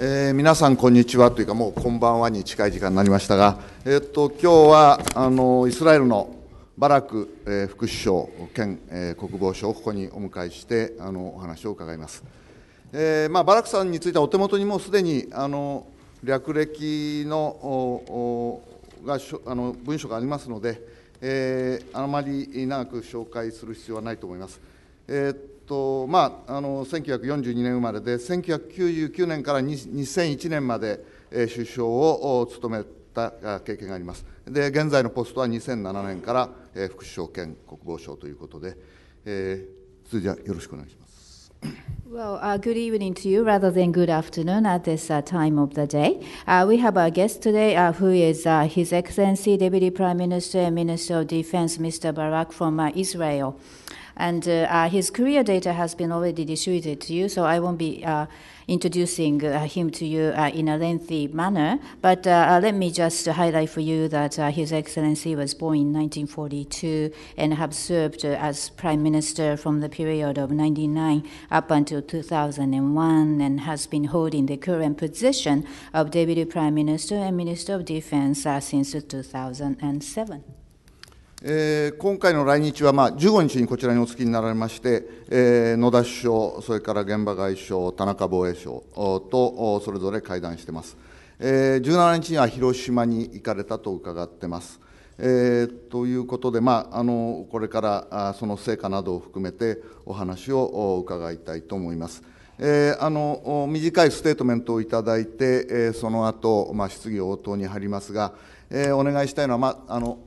えー、皆さん、こんにちはというか、もうこんばんはに近い時間になりましたが、えー、っと今日はあのイスラエルのバラク、えー、副首相兼、えー、国防相をここにお迎えしてあのお話を伺います。えーまあ、バラクさんについてはお手元にもうすでにあの略歴のおおがしょあの文書がありますので、えー、あまり長く紹介する必要はないと思います。えーとまあ、あの1942年生まれで1999年から2001年まで、えー、首相を務めた経験がありますで現在のポストは2007年から、えー、副首相兼国防相ということで、えー、そじゃよろしくお願いします。Well, uh, good evening to you rather than good afternoon at this uh, time of the day. Uh, we have a guest today who is His Excellency Deputy Prime Minister and Minister of Defense, Mr. Barak from Israel. and uh, uh, his career data has been already distributed to you, so I won't be uh, introducing him to you in a lengthy manner. But let me just highlight for you that His Excellency was born in 1942 and have served as Prime Minister from the period of 99 up until 2001 and has been holding the current position of Deputy Prime Minister and Minister of Defense since 2007. えー、今回の来日は、まあ、15日にこちらにお着きになられまして、えー、野田首相、それから現場外相、田中防衛相とそれぞれ会談してます、えー、17日には広島に行かれたと伺ってます。えー、ということで、まあ、あのこれからあその成果などを含めてお話を伺いたいと思います。えー、あの短いステートメントをいただいて、えー、その後、まあ質疑応答に入りますが、えー、お願いしたいのは、まあ、あの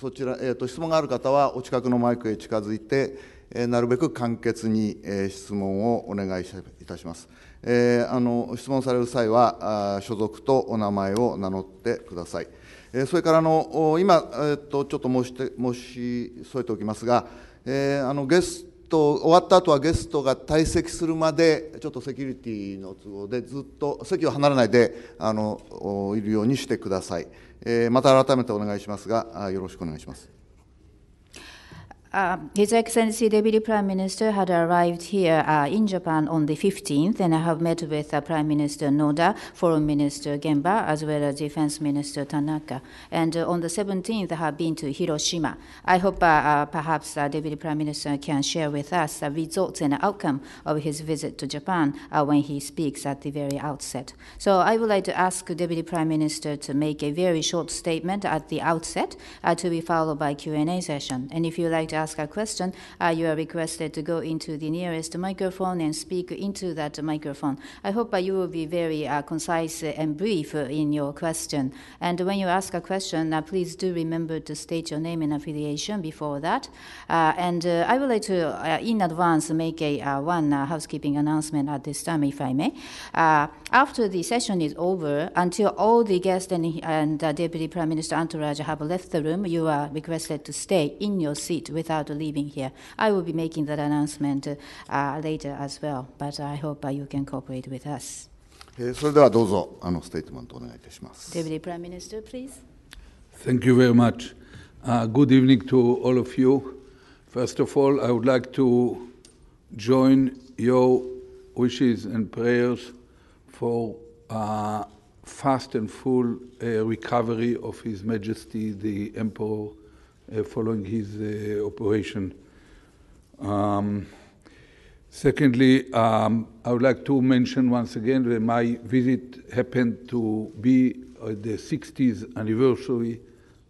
そちら、えーと、質問がある方はお近くのマイクへ近づいて、えー、なるべく簡潔に、えー、質問をお願いいたします。えー、あの質問される際はあ所属とお名前を名乗ってください。えー、それからあの今、えーと、とちょっと申して申し添えておきますが、えー、あのゲスと終わった後はゲストが退席するまでちょっとセキュリティの都合でずっと席を離れないであのいるようにしてください、えー、また改めてお願いしますがよろしくお願いします Um, His Excellency Deputy Prime Minister had arrived here uh, in Japan on the 15th, and I have met with uh, Prime Minister Noda, Foreign Minister Genba, as well as Defense Minister Tanaka. And uh, on the 17th, I have been to Hiroshima. I hope uh, uh, perhaps uh, Deputy Prime Minister can share with us the results and outcome of his visit to Japan when he speaks at the very outset. So I would like to ask Deputy Prime Minister to make a very short statement at the outset, to be followed by Q&A session. And if you like to ask a question, uh, you are requested to go into the nearest microphone and speak into that microphone. I hope you will be very uh, concise and brief in your question. And when you ask a question, uh, please do remember to state your name and affiliation before that. and I would like to, in advance, make a one housekeeping announcement at this time, if I may. After the session is over, until all the guests and, and uh, Deputy Prime Minister Antaraj have left the room, you are requested to stay in your seat without leaving here. I will be making that announcement uh, later as well, but I hope uh, you can cooperate with us. Eh, Deputy Prime Minister, please. Thank you very much. Uh, good evening to all of you. First of all, I would like to join your wishes and prayers for uh, fast and full uh, recovery of His Majesty the Emperor uh, following his uh, operation. Um, Secondly, um, I would like to mention once again that my visit happened to be the 60th anniversary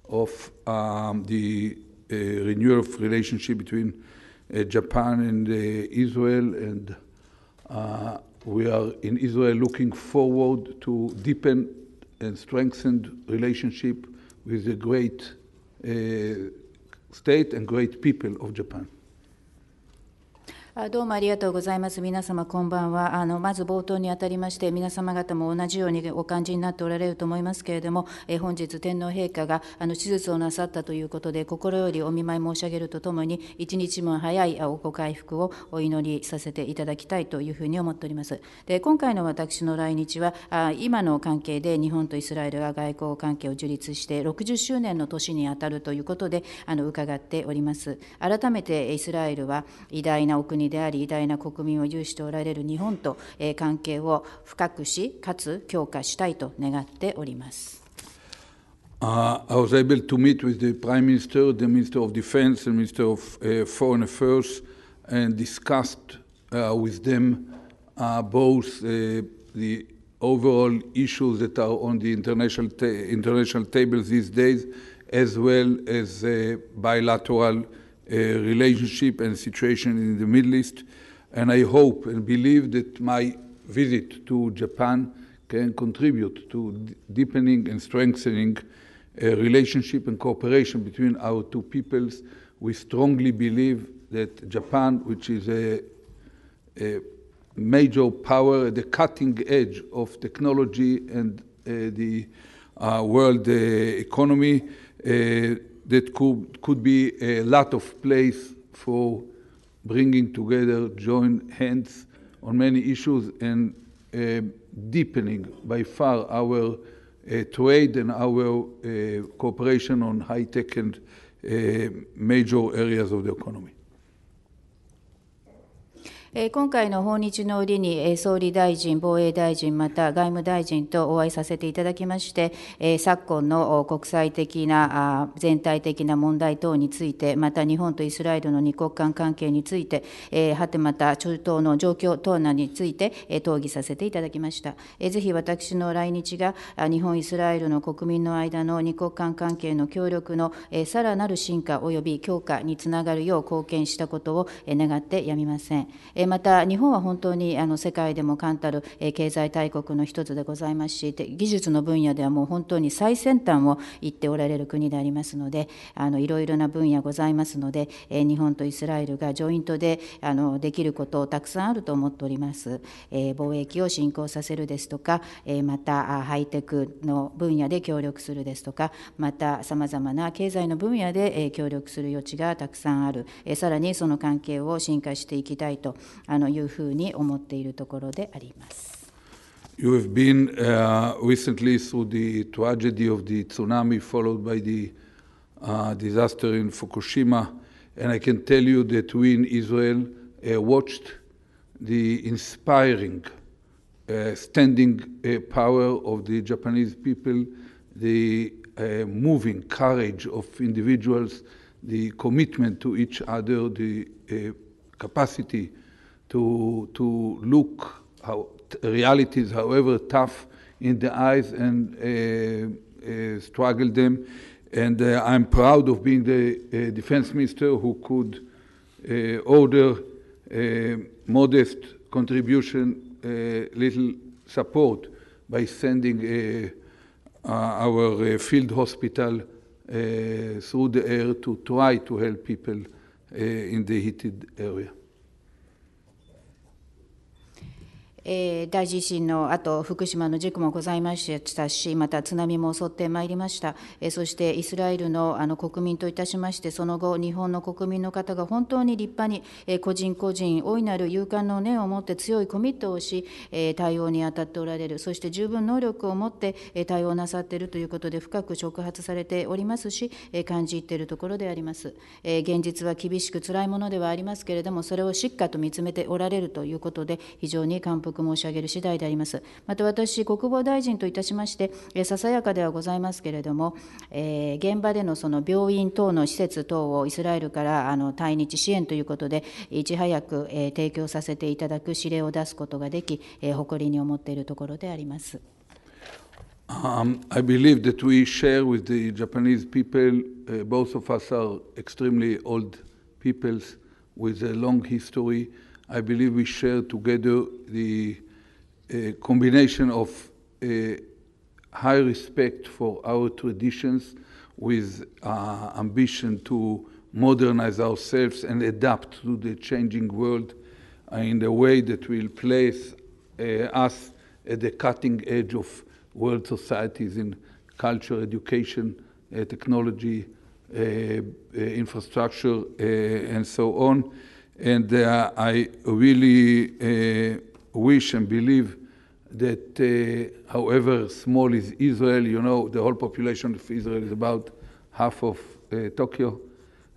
of um, the uh, renewal of relationship between uh, Japan and uh, Israel, and we are in Israel looking forward to deepen and strengthen relationship with the great uh, state and great people of Japan. どうもありがとうございます。皆様、こんばんは。あのまず冒頭にあたりまして、皆様方も同じようにお感じになっておられると思いますけれども、え本日、天皇陛下があの手術をなさったということで、心よりお見舞い申し上げるとともに、一日も早いおご回復をお祈りさせていただきたいというふうに思っております。で今回の私の来日は、あ今の関係で日本とイスラエルが外交関係を樹立して60周年の年にあたるということで、あの伺っております。改めてイスラエルは偉大なお国国であり、偉大な国民を有しておられる日本と関係を深くし、かつ強化したいと願っております。Uh, I was able to meet with the Prime Minister, the Minister of Defense, the Minister of uh, Foreign Affairs, and discussed uh, with them uh, both uh, the overall issues that are on the international, ta international table these days, as well as uh, bilateral relationship and situation in the Middle East. And I hope and believe that my visit to Japan can contribute to deepening and strengthening relationship and cooperation between our two peoples. We strongly believe that Japan, which is a, a major power at the cutting edge of technology and uh, the uh, world uh, economy, uh, that could, could be a lot of place for bringing together, join hands on many issues and uh, deepening by far our uh, trade and our uh, cooperation on high tech and uh, major areas of the economy. 今回の訪日の折に、総理大臣、防衛大臣、また外務大臣とお会いさせていただきまして、昨今の国際的な、全体的な問題等について、また日本とイスラエルの二国間関係について、はてまた中東の状況等などについて討議させていただきました。ぜひ私の来日が日本、イスラエルの国民の間の二国間関係の協力のさらなる進化及び強化につながるよう貢献したことを願ってやみません。また日本は本当にあの世界でも冠たる経済大国の一つでございますし技術の分野ではもう本当に最先端を行っておられる国でありますのであのいろいろな分野ございますので日本とイスラエルがジョイントであのできることたくさんあると思っております。貿易を進行させるですとかまたハイテクの分野で協力するですとかまたさまざまな経済の分野で協力する余地がたくさんあるさらにその関係を深化していきたいとあのいうふうに思っているところであります。You have been、uh, recently through the tragedy of the tsunami followed by the、uh, disaster in Fukushima, and I can tell you that we in Israel uh, watched the inspiring uh, standing uh, power of the Japanese people, the uh, moving courage of individuals, the commitment to each other, the uh, capacity to, to look how realities, however tough, in the eyes and uh, uh struggle them. And uh, I'm proud of being the uh, defense minister who could order modest contribution, little support by sending our field hospital uh, through the air to try to help people uh, in the heated area. えー、大地震のあと福島の事故もございましたし、また津波も襲ってまいりました、えー、そしてイスラエルのあの国民といたしまして、その後、日本の国民の方が本当に立派に、えー、個人個人、大いなる勇敢の念を持って強いコミットをし、えー、対応に当たっておられる、そして十分能力を持って、えー、対応なさっているということで、深く触発されておりますし、えー、感じっているところであります。えー、現実は厳しく辛いものではありますけれども、それをしっかと見つめておられるということで、非常に感服申し上げる次第であります。また私、国防大臣といたしまして、えささやかではございますけれども、えー、現場でのその病院等の施設等をイスラエルからあの対日支援ということで、いち早く、えー、提供させていただく指令を出すことができ、えー、誇りに思っているところであります。Um, I believe that we share with the Japanese people, uh, both of us are extremely old peoples with a long history. I believe we share together the uh, combination of uh, high respect for our traditions with uh, ambition to modernize ourselves and adapt to the changing world in a way that will place uh, us at the cutting edge of world societies in culture, education, technology, uh, infrastructure uh, and so on. And uh, I really uh, wish and believe that, uh, however small is Israel, you know, the whole population of Israel is about half of uh, Tokyo,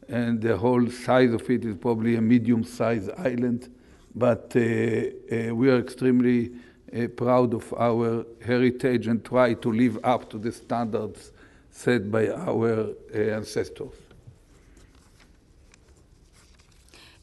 and the whole size of it is probably a medium sized island. But uh, uh, we are extremely proud of our heritage and try to live up to the standards set by our ancestors.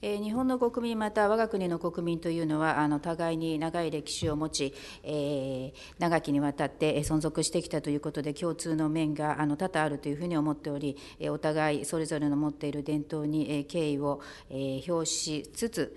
え日本の国民また我が国の国民というのはあの互いに長い歴史を持ち、えー、長きにわたって存続してきたということで共通の面があの多々あるというふうに思っておりお互いそれぞれの持っている伝統に敬意を表しつつ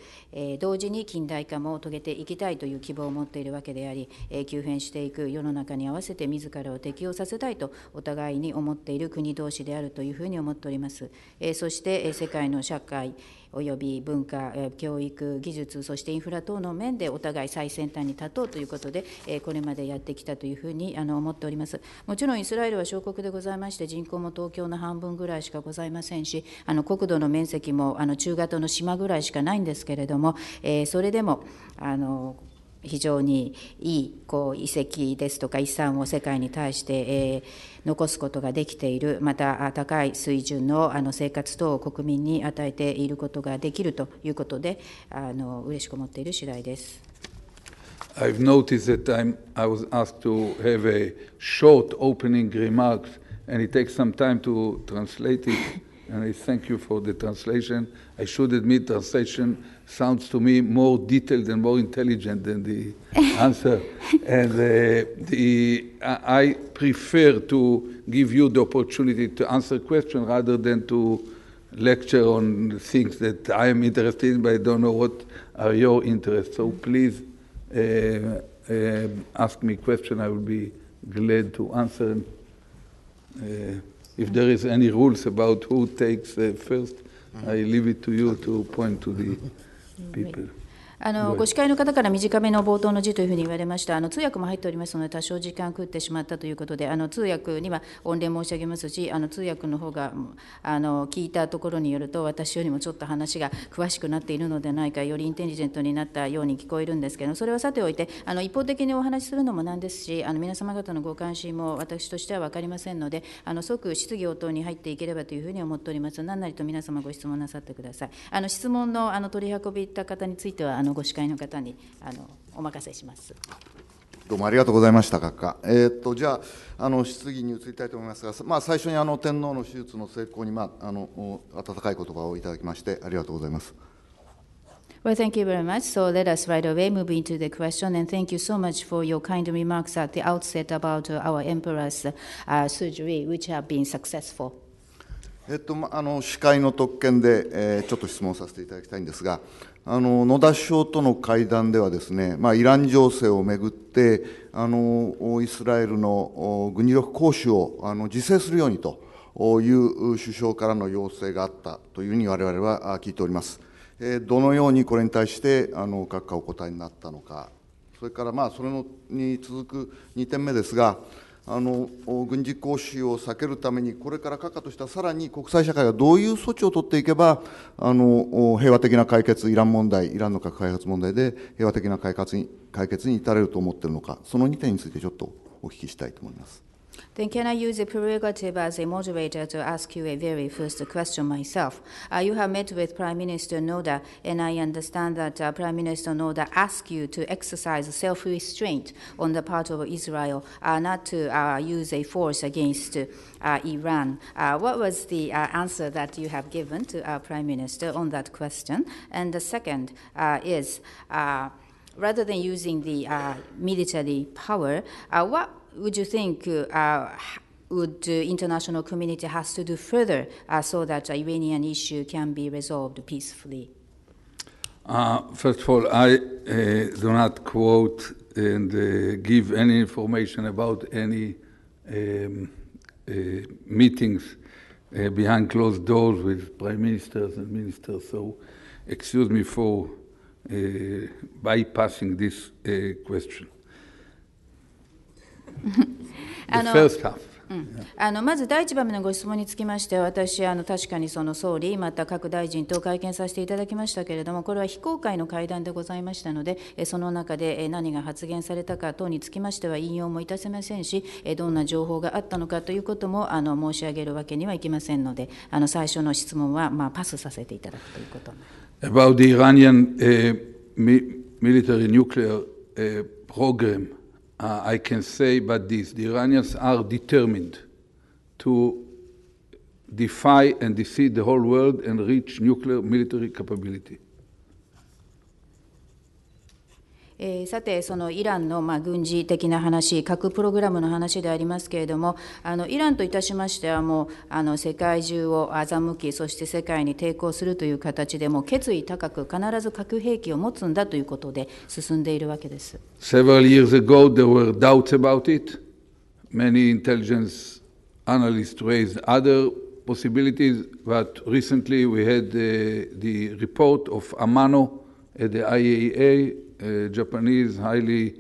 同時に近代化も遂げていきたいという希望を持っているわけであり急変していく世の中に合わせて自らを適応させたいとお互いに思っている国同士であるというふうに思っております。そして世界の社会および文化、教育、技術、そしてインフラ等の面でお互い最先端に立とうということで、これまでやってきたというふうに思っております。もちろんイスラエルは小国でございまして、人口も東京の半分ぐらいしかございませんし、あの国土の面積もあの中型の島ぐらいしかないんですけれども、えそれでもあの非常にいいこう遺跡ですとか遺産を世界に対して、え残すことができているまた高い水準のあの生活等を国民に与えていることができるということであの嬉しく思っている次第です。I've noticed that I'm, I was asked to have a short opening remarks and it takes some time to translate it. and I thank you for the translation. I should admit, translation sounds to me more detailed and more intelligent than the answer. And uh, the, I prefer to give you the opportunity to answer questions rather than to lecture on things that I am interested in, but I don't know what are your interests. So please uh, uh, ask me questions. I will be glad to answer. Uh, if there is any rules about who takes uh, first, I leave it to you to point to the people. あのご司会の方から短めの冒頭の字というふうに言われました、あの通訳も入っておりますので、多少時間食ってしまったということで、あの通訳には御礼申し上げますし、あの通訳の方があの聞いたところによると、私よりもちょっと話が詳しくなっているのではないか、よりインテリジェントになったように聞こえるんですけど、それはさておいて、あの一方的にお話しするのもなんですし、あの皆様方のご関心も私としては分かりませんので、あの即質疑応答に入っていければというふうに思っております。何なりと皆様ご質問なさってください。あの質問のあの取り運びた方についてはあののご司会の方にあのお任せします。どうもありがとうございました、学科。えー、っとじゃあの質疑に移りたいと思いますが、まあ、最初にあの天皇の手術の成功に、まあ、あの温かい言葉をいただきましてありがとうございます。Well, thank you very much. So let us right away move into the question. And thank you so much for your kind remarks at the outset about our emperor's uh, surgery, which have been successful. えっと、あの司会の特権で、えー、ちょっと質問させていただきたいんですが、あの野田首相との会談ではですね、まあ、イラン情勢をめぐってあのイスラエルの軍事力行使をあの自制するようにという首相からの要請があったというふうに我々は聞いております。どのようにこれに対してあの閣下お答えになったのか、それからまあそれのに続く2点目ですが、あの軍事行使を避けるために、これから可可としたさらに国際社会がどういう措置を取っていけば、あの平和的な解決、イラン問題、イランの核開発問題で平和的な解決に解決に至れると思っているのか、その2点についてちょっとお聞きしたいと思います。Then can I use the prerogative as a moderator to ask you a very first question myself? Uh, you have met with Prime Minister Noda, and I understand that uh, Prime Minister Noda asked you to exercise self-restraint on the part of Israel, uh, not to uh, use a force against uh, Iran. Uh, what was the answer that you have given to our Prime Minister on that question? And the second is rather than using the uh, military power, uh, what would you think uh, would uh, international community has to do further uh, so that Iranian issue can be resolved peacefully? Uh, first of all, I uh, do not quote and give any information about any um, meetings behind closed doors with prime ministers and ministers. So, excuse me for bypassing this question. あのうあのまず第一番目のご質問につきましては、私、あの確かにその総理、また各大臣と会見させていただきましたけれども、これは非公開の会談でございましたので、その中で何が発言されたか等につきましては、引用もいたせませんし、どんな情報があったのかということもあの申し上げるわけにはいきませんので、あの最初の質問は、まあ、パスさせていただくということ About the Iranian, uh, military nuclear, uh, program. uh, I can say but this the Iranians are determined to defy and deceive the whole world and reach nuclear military capability. えー、さて、そのイランのまあ軍事的な話、核プログラムの話でありますけれども、あのイランといたしましては、もうあの世界中を欺き、そして世界に抵抗するという形で、も決意高く、必ず核兵器を持つんだということで進んでいるわけです。Several years ago, there were doubts about it. Many intelligence analysts raised other possibilities, but recently we had the, the report of Amano at the IAEA. Uh, Japanese highly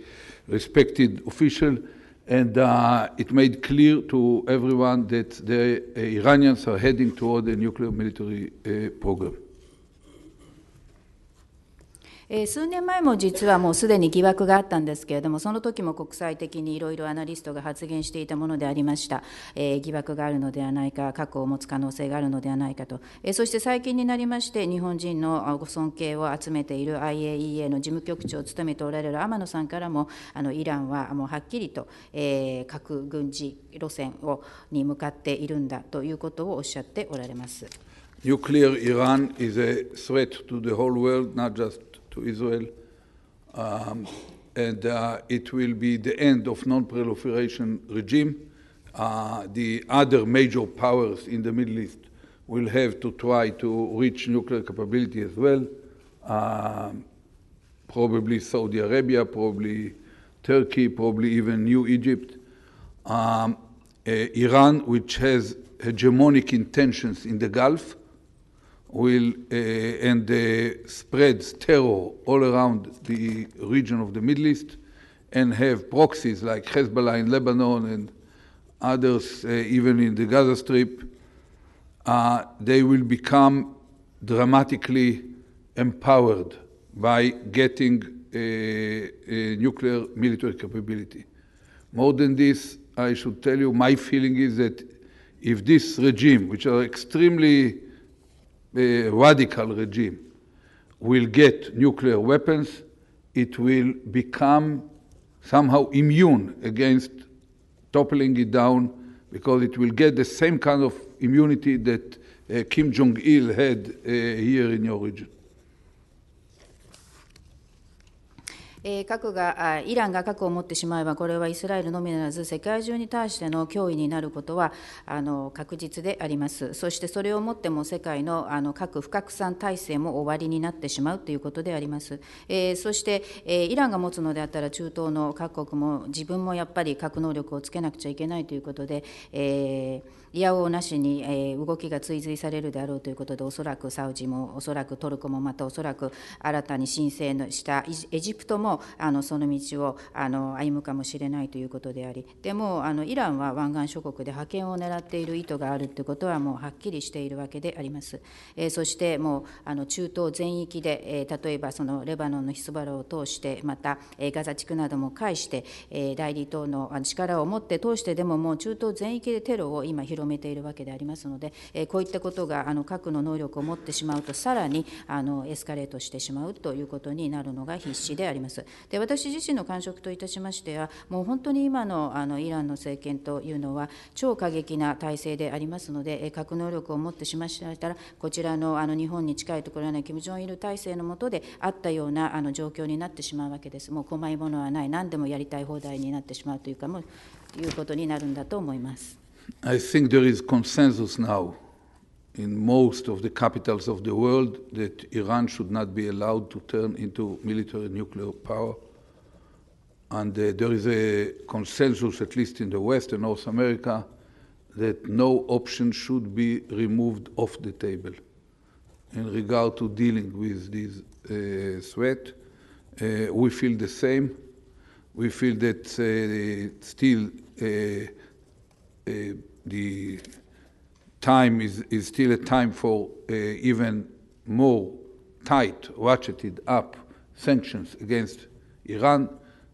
respected official, and uh, it made clear to everyone that the uh, Iranians are heading toward a nuclear military program. 数年前も実はもうすでに疑惑があったんですけれども、その時も国際的にいろいろアナリストが発言していたものでありました、えー、疑惑があるのではないか、核を持つ可能性があるのではないかと、えー、そして最近になりまして、日本人のご尊敬を集めている IAEA の事務局長を務めておられる天野さんからも、あのイランはもうはっきりと、え核軍事路線をに向かっているんだということをおっしゃっておられます。Nuclear Iran is a threat to the whole world, not just to Israel. Um, and uh, it will be the end of non-proliferation regime. Uh, the other major powers in the Middle East will have to try to reach nuclear capability as well. Um, probably Saudi Arabia, probably Turkey, probably even New Egypt. Um, uh, Iran, which has hegemonic intentions in the Gulf, will uh, and uh, spreads terror all around the region of the Middle East and have proxies like Hezbollah in Lebanon and others uh, even in the Gaza Strip, uh, they will become dramatically empowered by getting a, a nuclear military capability. More than this, I should tell you, my feeling is that if this regime, which are extremely uh, radical regime will get nuclear weapons, it will become somehow immune against toppling it down because it will get the same kind of immunity that uh, Kim Jong il had uh, here in your region. え核がイランが核を持ってしまえば、これはイスラエルのみならず、世界中に対しての脅威になることはあの確実であります、そしてそれをもっても世界のあの核不拡散体制も終わりになってしまうということであります。えー、そして、えー、イランが持つのであったら、中東の各国も自分もやっぱり核能力をつけなくちゃいけないということで、えーいやおうなしに、え動きが追随されるであろうということで、おそらくサウジも、おそらくトルコも、またおそらく新たに申請のしたエジプトもあのその道をあの歩むかもしれないということであり、でもあのイランは湾岸諸国で覇権を狙っている意図があるということは、もうはっきりしているわけであります。えそしてもうあの中東全域で、え例えばそのレバノンのヒスバラを通して、また、えガザ地区なども介して、え代理等の力を持って通してでも、もう中東全域でテロを今、広広めているわけでありますので、えこういったことがあの核の能力を持ってしまうと、さらにあのエスカレートしてしまうということになるのが必至であります。で私自身の感触といたしましては、もう本当に今のあのイランの政権というのは、超過激な体制でありますので、え核能力を持ってしましたら、こちらのあの日本に近いところのような金正日体制の下であったようなあの状況になってしまうわけです。もう困いものはない、何でもやりたい放題になってしまうというかもいうことになるんだと思います。I think there is consensus now in most of the capitals of the world that Iran should not be allowed to turn into military nuclear power. And uh, there is a consensus, at least in the West and North America, that no option should be removed off the table in regard to dealing with this uh, threat. Uh, we feel the same. We feel that uh, still uh, uh, the time is, is still a time for uh, even more tight, ratcheted up sanctions against Iran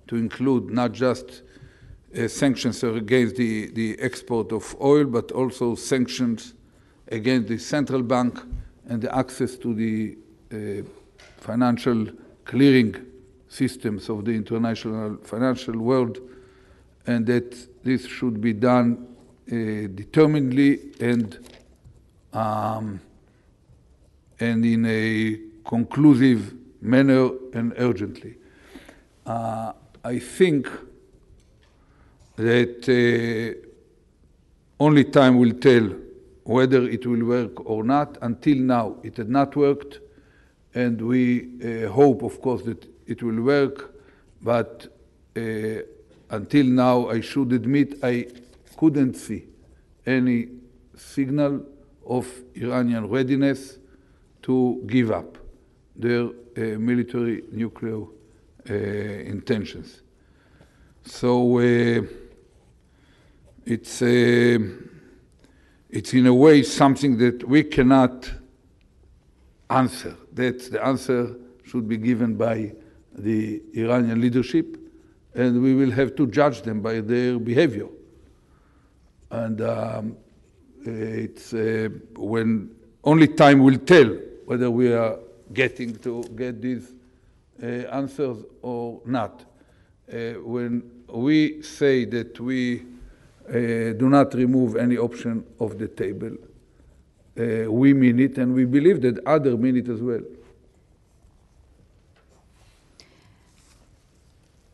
to include not just uh, sanctions against the, the export of oil, but also sanctions against the central bank and the access to the uh, financial clearing systems of the international financial world, and that this should be done uh, determinedly and um, and in a conclusive manner and urgently. Uh, I think that uh, only time will tell whether it will work or not. Until now, it had not worked, and we uh, hope, of course, that it will work, but uh, until now, I should admit, I couldn't see any signal of Iranian readiness to give up their uh, military nuclear uh, intentions. So uh, it's, uh, it's in a way something that we cannot answer. That the answer should be given by the Iranian leadership, and we will have to judge them by their behavior. And um, it's uh, when only time will tell whether we are getting to get these uh, answers or not. Uh, when we say that we uh, do not remove any option of the table, uh, we mean it and we believe that other mean it as well.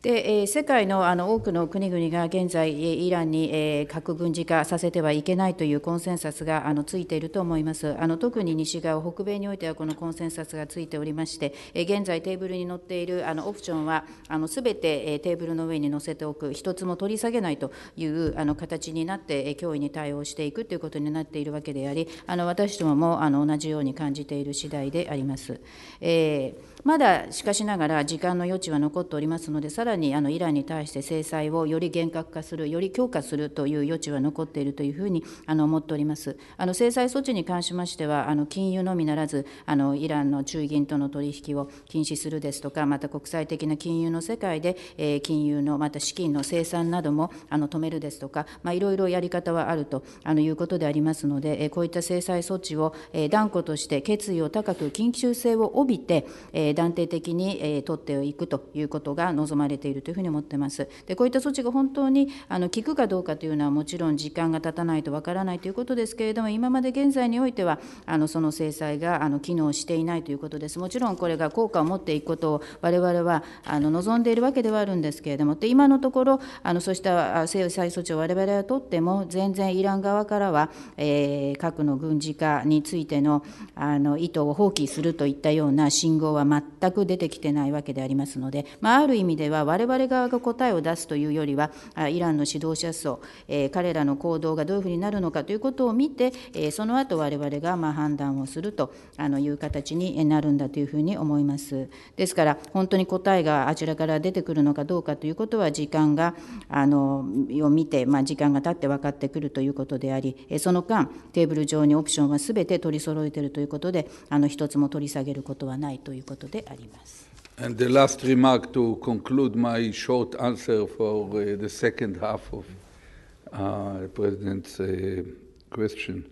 で世界の多くの国々が現在、イランに核軍事化させてはいけないというコンセンサスがついていると思います、特に西側、北米においてはこのコンセンサスがついておりまして、現在、テーブルに載っているオプションは、すべてテーブルの上に載せておく、一つも取り下げないという形になって、脅威に対応していくということになっているわけであり、私どもも同じように感じている次第であります。えーまだしかしながら時間の余地は残っておりますので、さらにあのイランに対して制裁をより厳格化する、より強化するという余地は残っているというふうにあの思っております。あの制裁措置に関しましては、あの金融のみならず、あのイランの中銀との取引を禁止するですとか、また国際的な金融の世界で、えー、金融のまた資金の生産などもあの止めるですとか、いろいろやり方はあるとあのいうことでありますので、えー、こういった制裁措置を、えー、断固として決意を高く緊急性を帯びて、えーえ断定的に、え取っていくということが望まれているというふうに思っています。でこういった措置が本当にあの効くかどうかというのはもちろん時間が経たないとわからないということですけれども今まで現在においてはあのその制裁があの機能していないということです。もちろんこれが効果を持っていくことを我々はあの望んでいるわけではあるんですけれどもで今のところあのそうした制裁措置を我々は取っても全然イラン側からは、えー、核の軍事化についてのあの意図を放棄するといったような信号は全全く出てきてないわけでありますので、まあ、ある意味では我々側が答えを出すというよりはイランの指導者層、えー、彼らの行動がどういうふうになるのかということを見て、えー、その後我々がま判断をするという形になるんだというふうに思います。ですから本当に答えがあちらから出てくるのかどうかということは時間があのを見て、まあ、時間が経って分かってくるということでありその間テーブル上にオプションは全て取り揃えているということであの一つも取り下げることはないということです。であります。And the last remark to conclude my short answer for uh, the second half of uh, the President's uh, question.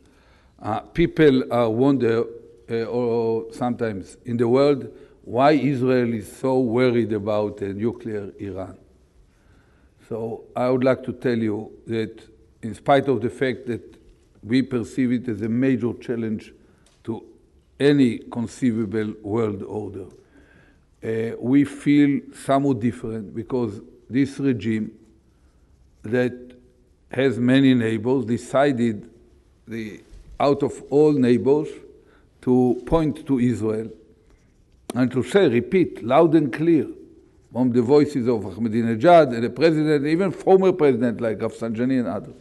Uh, people uh, wonder, uh, or sometimes in the world, why Israel is so worried about a uh, nuclear Iran. So I would like to tell you that, in spite of the fact that we perceive it as a major challenge any conceivable world order. Uh, we feel somewhat different because this regime that has many neighbors decided the, out of all neighbors to point to Israel and to say, repeat loud and clear from the voices of Ahmadinejad and the president, even former president like Rafsanjani and others,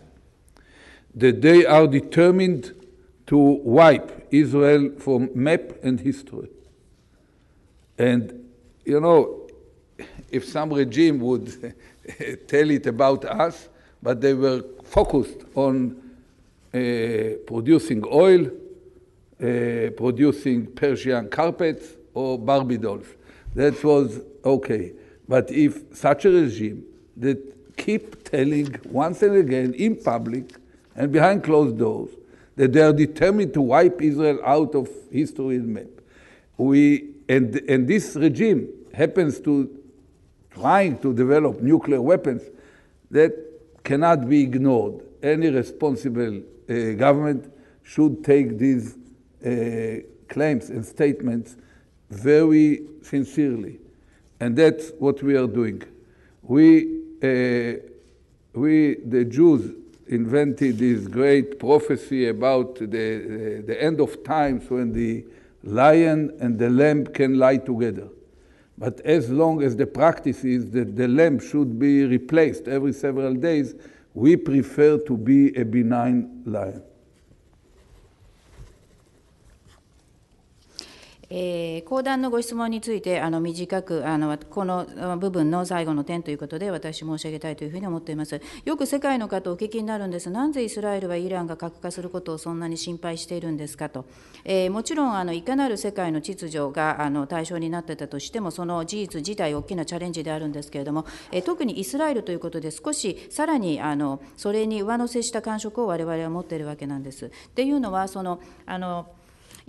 that they are determined to wipe Israel from map and history. And you know, if some regime would tell it about us, but they were focused on uh, producing oil, uh, producing Persian carpets or Barbie dolls. That was okay. But if such a regime that keep telling once and again in public and behind closed doors that they are determined to wipe Israel out of and map. We, and, and this regime happens to trying to develop nuclear weapons that cannot be ignored. Any responsible uh, government should take these uh, claims and statements very sincerely. And that's what we are doing. We, uh, we the Jews, invented this great prophecy about the, uh, the end of times when the lion and the lamb can lie together. But as long as the practice is that the lamb should be replaced every several days, we prefer to be a benign lion. えー、講談のご質問についてあの短くあのこの部分の最後の点ということで私申し上げたいというふうに思っていますよく世界の方お聞きになるんですなぜイスラエルはイランが核化することをそんなに心配しているんですかと、えー、もちろんあのいかなる世界の秩序があの対象になってたとしてもその事実自体大きなチャレンジであるんですけれども、えー、特にイスラエルということで少しさらにあのそれに上乗せした感触を我々は持っているわけなんですっていうのはそのあの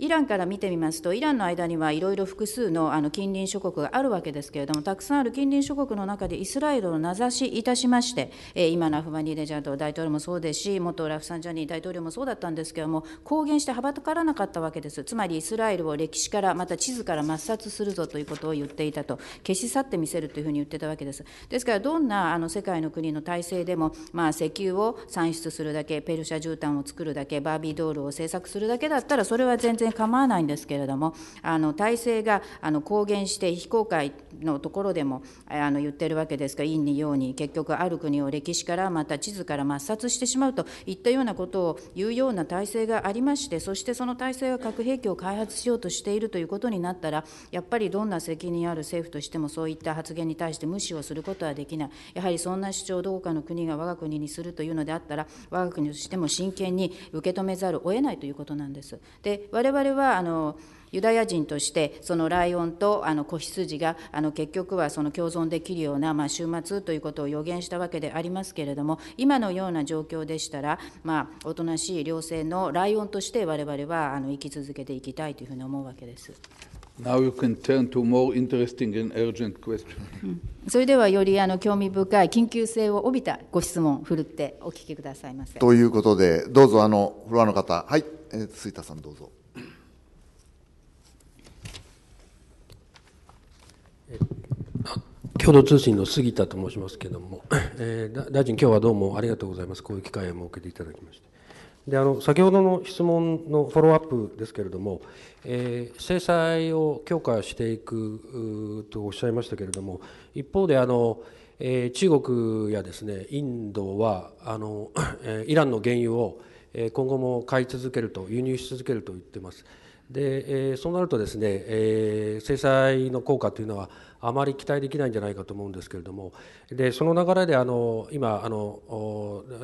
イランから見てみますとイランの間にはいろいろ複数のあの近隣諸国があるわけですけれどもたくさんある近隣諸国の中でイスラエルを名指しいたしまして、え今のアフマニー・レジャート大統領もそうですし元ラフサンジャニー大統領もそうだったんですけれども公言してはばからなかったわけですつまりイスラエルを歴史からまた地図から抹殺するぞということを言っていたと消し去ってみせるというふうに言ってたわけですですからどんなあの世界の国の体制でも、まあ、石油を産出するだけペルシャ絨毯を作るだけバービードールを制作するだけだったらそれは全然然構わないんですけれども、あの体制があの公言して非公開のところでもあの言ってるわけですが、陰に陽に、結局、ある国を歴史から、また地図から抹殺してしまうといったようなことを言うような体制がありまして、そしてその体制が核兵器を開発しようとしているということになったら、やっぱりどんな責任ある政府としても、そういった発言に対して無視をすることはできない、やはりそんな主張をどこかの国が我が国にするというのであったら、我が国としても真剣に受け止めざるを得ないということなんです。で我々々はあのユダヤ人としてそのライオンとあの子羊があの結局はその共存できるような、まあ、週末ということを予言したわけでありますけれども今のような状況でしたら、まあ、おとなしい良性のライオンとして我々はあの生き続けていきたいというふうに思うわけです。Now you can turn to more interesting and urgent question. それではよりあの興味深い緊急性を帯びたご質問ふ振るってお聞きくださいませ。ということでどうぞあのフロアの方はい、え杉田さんどうぞ。共同通信の杉田と申しますけれども、えー、大臣、今日はどうもありがとうございます、こういう機会を設けていただきまして。であの先ほどの質問のフォローアップですけれども、えー、制裁を強化していくとおっしゃいましたけれども、一方であの、えー、中国やですねインドはあの、えー、イランの原油を今後も買い続けると輸入し続けると言ってます。で、えそうなるとですね、え制裁の効果というのはあまり期待できないんじゃないかと思うんですけれどもでその流れであの今あの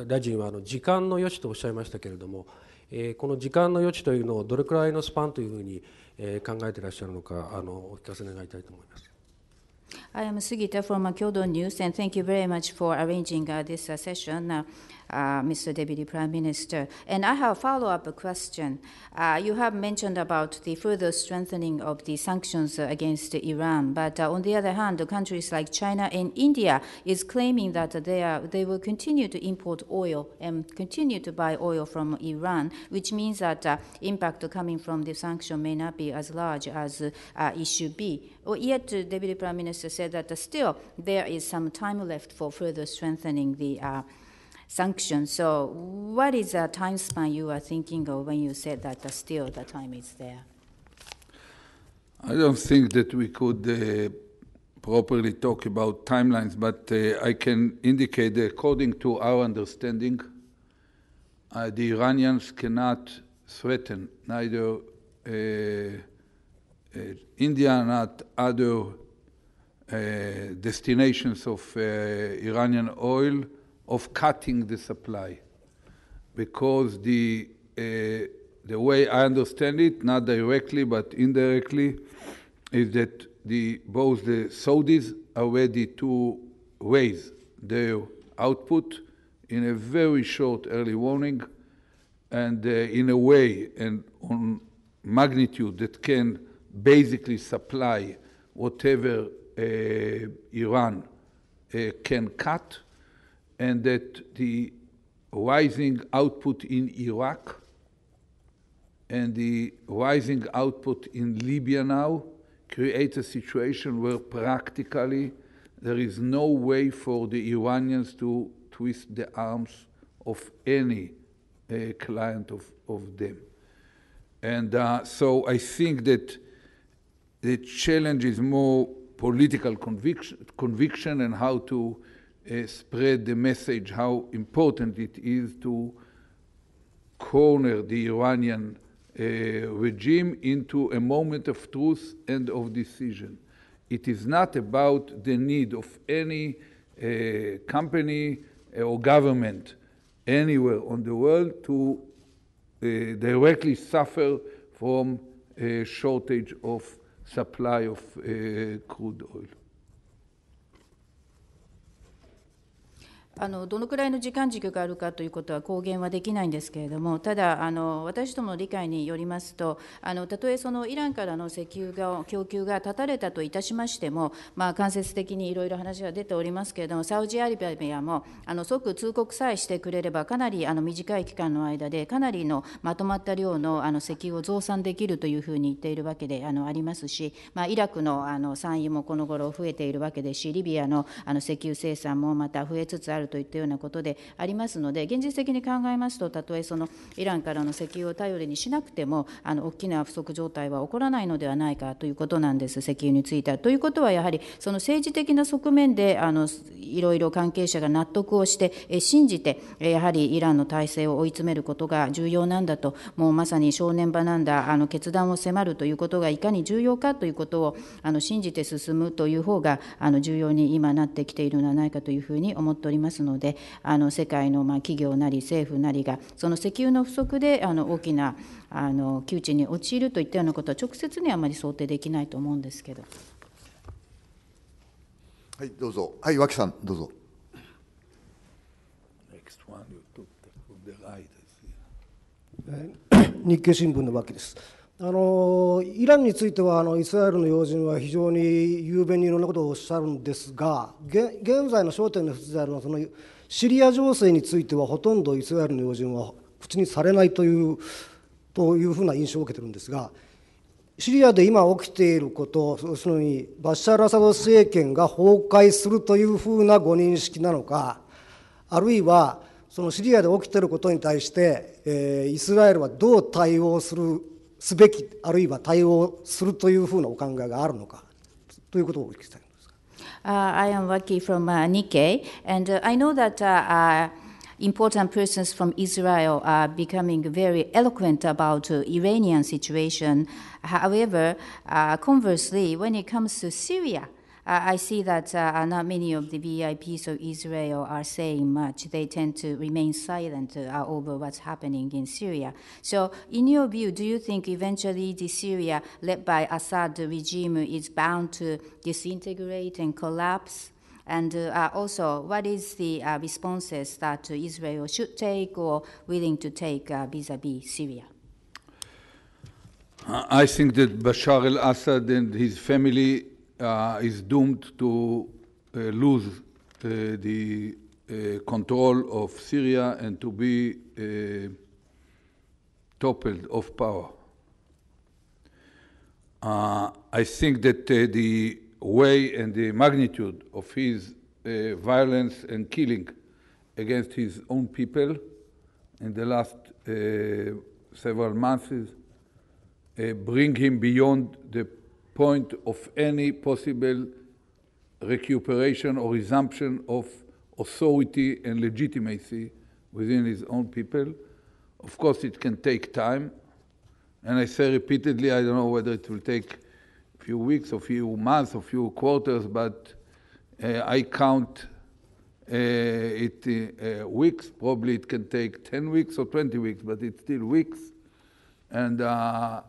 大臣はあの時間の余地とおっしゃいましたけれども、えこの時間の余地というのをどれくらいのスパンというふうに、え考えていらっしゃるのかあのお聞かせ願いたいと思います。I am Sugita from Kyodo News and thank you very much for arranging this session. Uh, uh, Mr. Deputy Prime Minister. And I have a follow-up question. Uh, you have mentioned about the further strengthening of the sanctions against Iran, but uh, on the other hand, countries like China and India is claiming that they are they will continue to import oil and continue to buy oil from Iran, which means that uh, impact coming from the sanction may not be as large as uh, it should be. Oh, yet, the Deputy Prime Minister said that still there is some time left for further strengthening the uh, sanctions. So what is the time span you are thinking of when you said that the still the time is there? I don't think that we could uh, properly talk about timelines, but uh, I can indicate according to our understanding, uh, the Iranians cannot threaten neither uh, uh, India nor other uh, destinations of Iranian oil of cutting the supply because the, uh, the way I understand it, not directly but indirectly, is that the, both the Saudis are ready to raise their output in a very short early warning and uh, in a way and on magnitude that can basically supply whatever uh, Iran uh, can cut and that the rising output in Iraq and the rising output in Libya now creates a situation where practically there is no way for the Iranians to twist the arms of any uh, client of, of them. And uh, so I think that the challenge is more political conviction, conviction and how to uh, spread the message how important it is to corner the Iranian uh, regime into a moment of truth and of decision. It is not about the need of any uh, company uh, or government anywhere on the world to uh, directly suffer from a shortage of supply of uh, crude oil. あのどのくらいの時間軸があるかということは公言はできないんですけれども、ただあの、私どもの理解によりますと、あのたとえそのイランからの石油が供給が断たれたといたしましても、まあ、間接的にいろいろ話が出ておりますけれども、サウジアリビアもあの即通告さえしてくれれば、かなりあの短い期間の間で、かなりのまとまった量のあの石油を増産できるというふうに言っているわけであのありますし、まあ、イラクのあの産油もこの頃増えているわけですし、リビアのあの石油生産もまた増えつつある。るといったようなことでありますので、現実的に考えますと、たとえそのイランからの石油を頼りにしなくても、あの大きな不足状態は起こらないのではないかということなんです、石油については。ということは、やはりその政治的な側面であのいろいろ関係者が納得をして、信じて、やはりイランの体制を追い詰めることが重要なんだと、もうまさに正念場なんだ、あの決断を迫るということがいかに重要かということをあの信じて進むという方があの重要に今なってきているのではないかというふうに思っております。ますのであの世界のまあ企業なり政府なりがその石油の不足であの大きなあの窮地に陥るといったようなことは直接にはあまり想定できないと思うんですけど。はい、どうぞ。はい、脇さん、どうぞ。日経新聞の脇です。あのイランについてはあのイスラエルの要人は非常に雄弁にいろんなことをおっしゃるんですが現在の焦点の一つであるのはそのシリア情勢についてはほとんどイスラエルの要人は口にされないというというふうな印象を受けてるんですがシリアで今起きていることのようにバッシャール・アサド政権が崩壊するというふうなご認識なのかあるいはそのシリアで起きていることに対して、えー、イスラエルはどう対応するすべきあるいは対応するというふうなお考えがあるのかということをお聞きしたいんですが。Uh, I am Waki from、uh, Nikkei and、uh, I know that、uh, uh, important persons from Israel are becoming very eloquent about uh, Iranian situation. However, uh, conversely, when it comes to Syria, I see that uh, not many of the VIPs of Israel are saying much. They tend to remain silent uh, over what's happening in Syria. So, in your view, do you think eventually the Syria led by Assad regime is bound to disintegrate and collapse? And uh, also, what is the uh, responses that Israel should take or willing to take uh, vis-a-vis Syria? I think that Bashar al-Assad and his family uh, is doomed to uh, lose uh, the uh, control of Syria and to be uh, toppled of power. Uh, I think that the way and the magnitude of his violence and killing against his own people in the last several months bring him beyond the point of any possible recuperation or resumption of authority and legitimacy within his own people. Of course, it can take time. And I say repeatedly, I don't know whether it will take a few weeks, a few months, a few quarters, but uh, I count uh, it uh, uh weeks. Probably it can take 10 weeks or 20 weeks, but it's still weeks. And uh,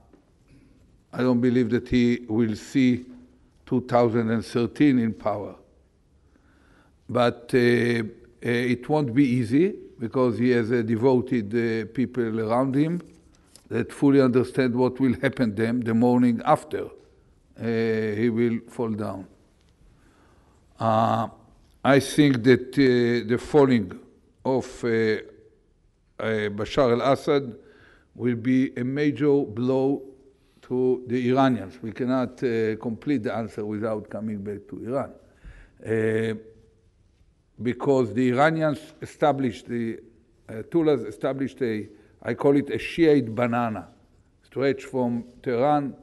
I don't believe that he will see 2013 in power. But uh, uh, it won't be easy because he has uh, devoted uh, people around him that fully understand what will happen to them the morning after uh, he will fall down. I think that the falling of Bashar al-Assad will be a major blow to the Iranians. We cannot uh, complete the answer without coming back to Iran. Uh, because the Iranians established, the Ayatollahs uh, established a, I call it a Shiite banana, stretched from Tehran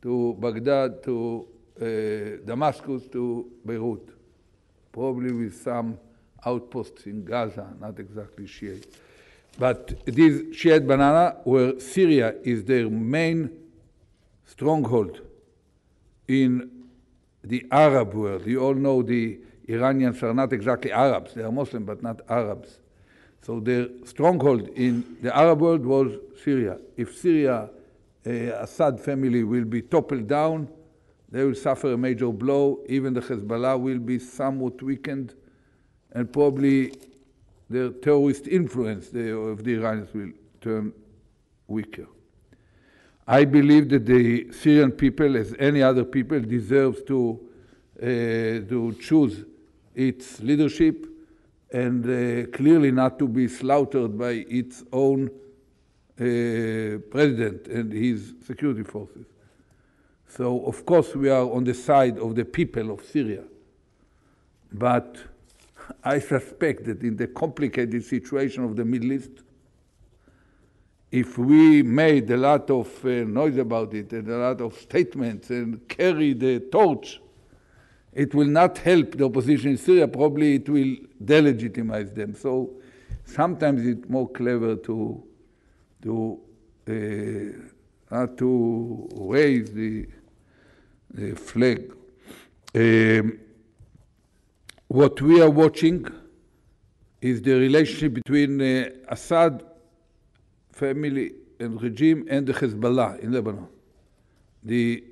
to Baghdad to uh, Damascus to Beirut, probably with some outposts in Gaza, not exactly Shiite. But these Shiite banana, where Syria is their main stronghold in the Arab world. You all know the Iranians are not exactly Arabs, they are Muslim, but not Arabs. So their stronghold in the Arab world was Syria. If Syria, uh, Assad family will be toppled down, they will suffer a major blow. Even the Hezbollah will be somewhat weakened, and probably their terrorist influence of the Iranians will turn weaker. I believe that the Syrian people, as any other people, deserves to, uh, to choose its leadership and uh, clearly not to be slaughtered by its own uh, president and his security forces. So, of course, we are on the side of the people of Syria. But I suspect that in the complicated situation of the Middle East, if we made a lot of uh, noise about it and a lot of statements and carry the torch, it will not help the opposition in Syria. Probably it will delegitimize them. So sometimes it's more clever to to uh, not to raise the, the flag. Um, what we are watching is the relationship between uh, Assad family and regime and the Hezbollah in Lebanon. The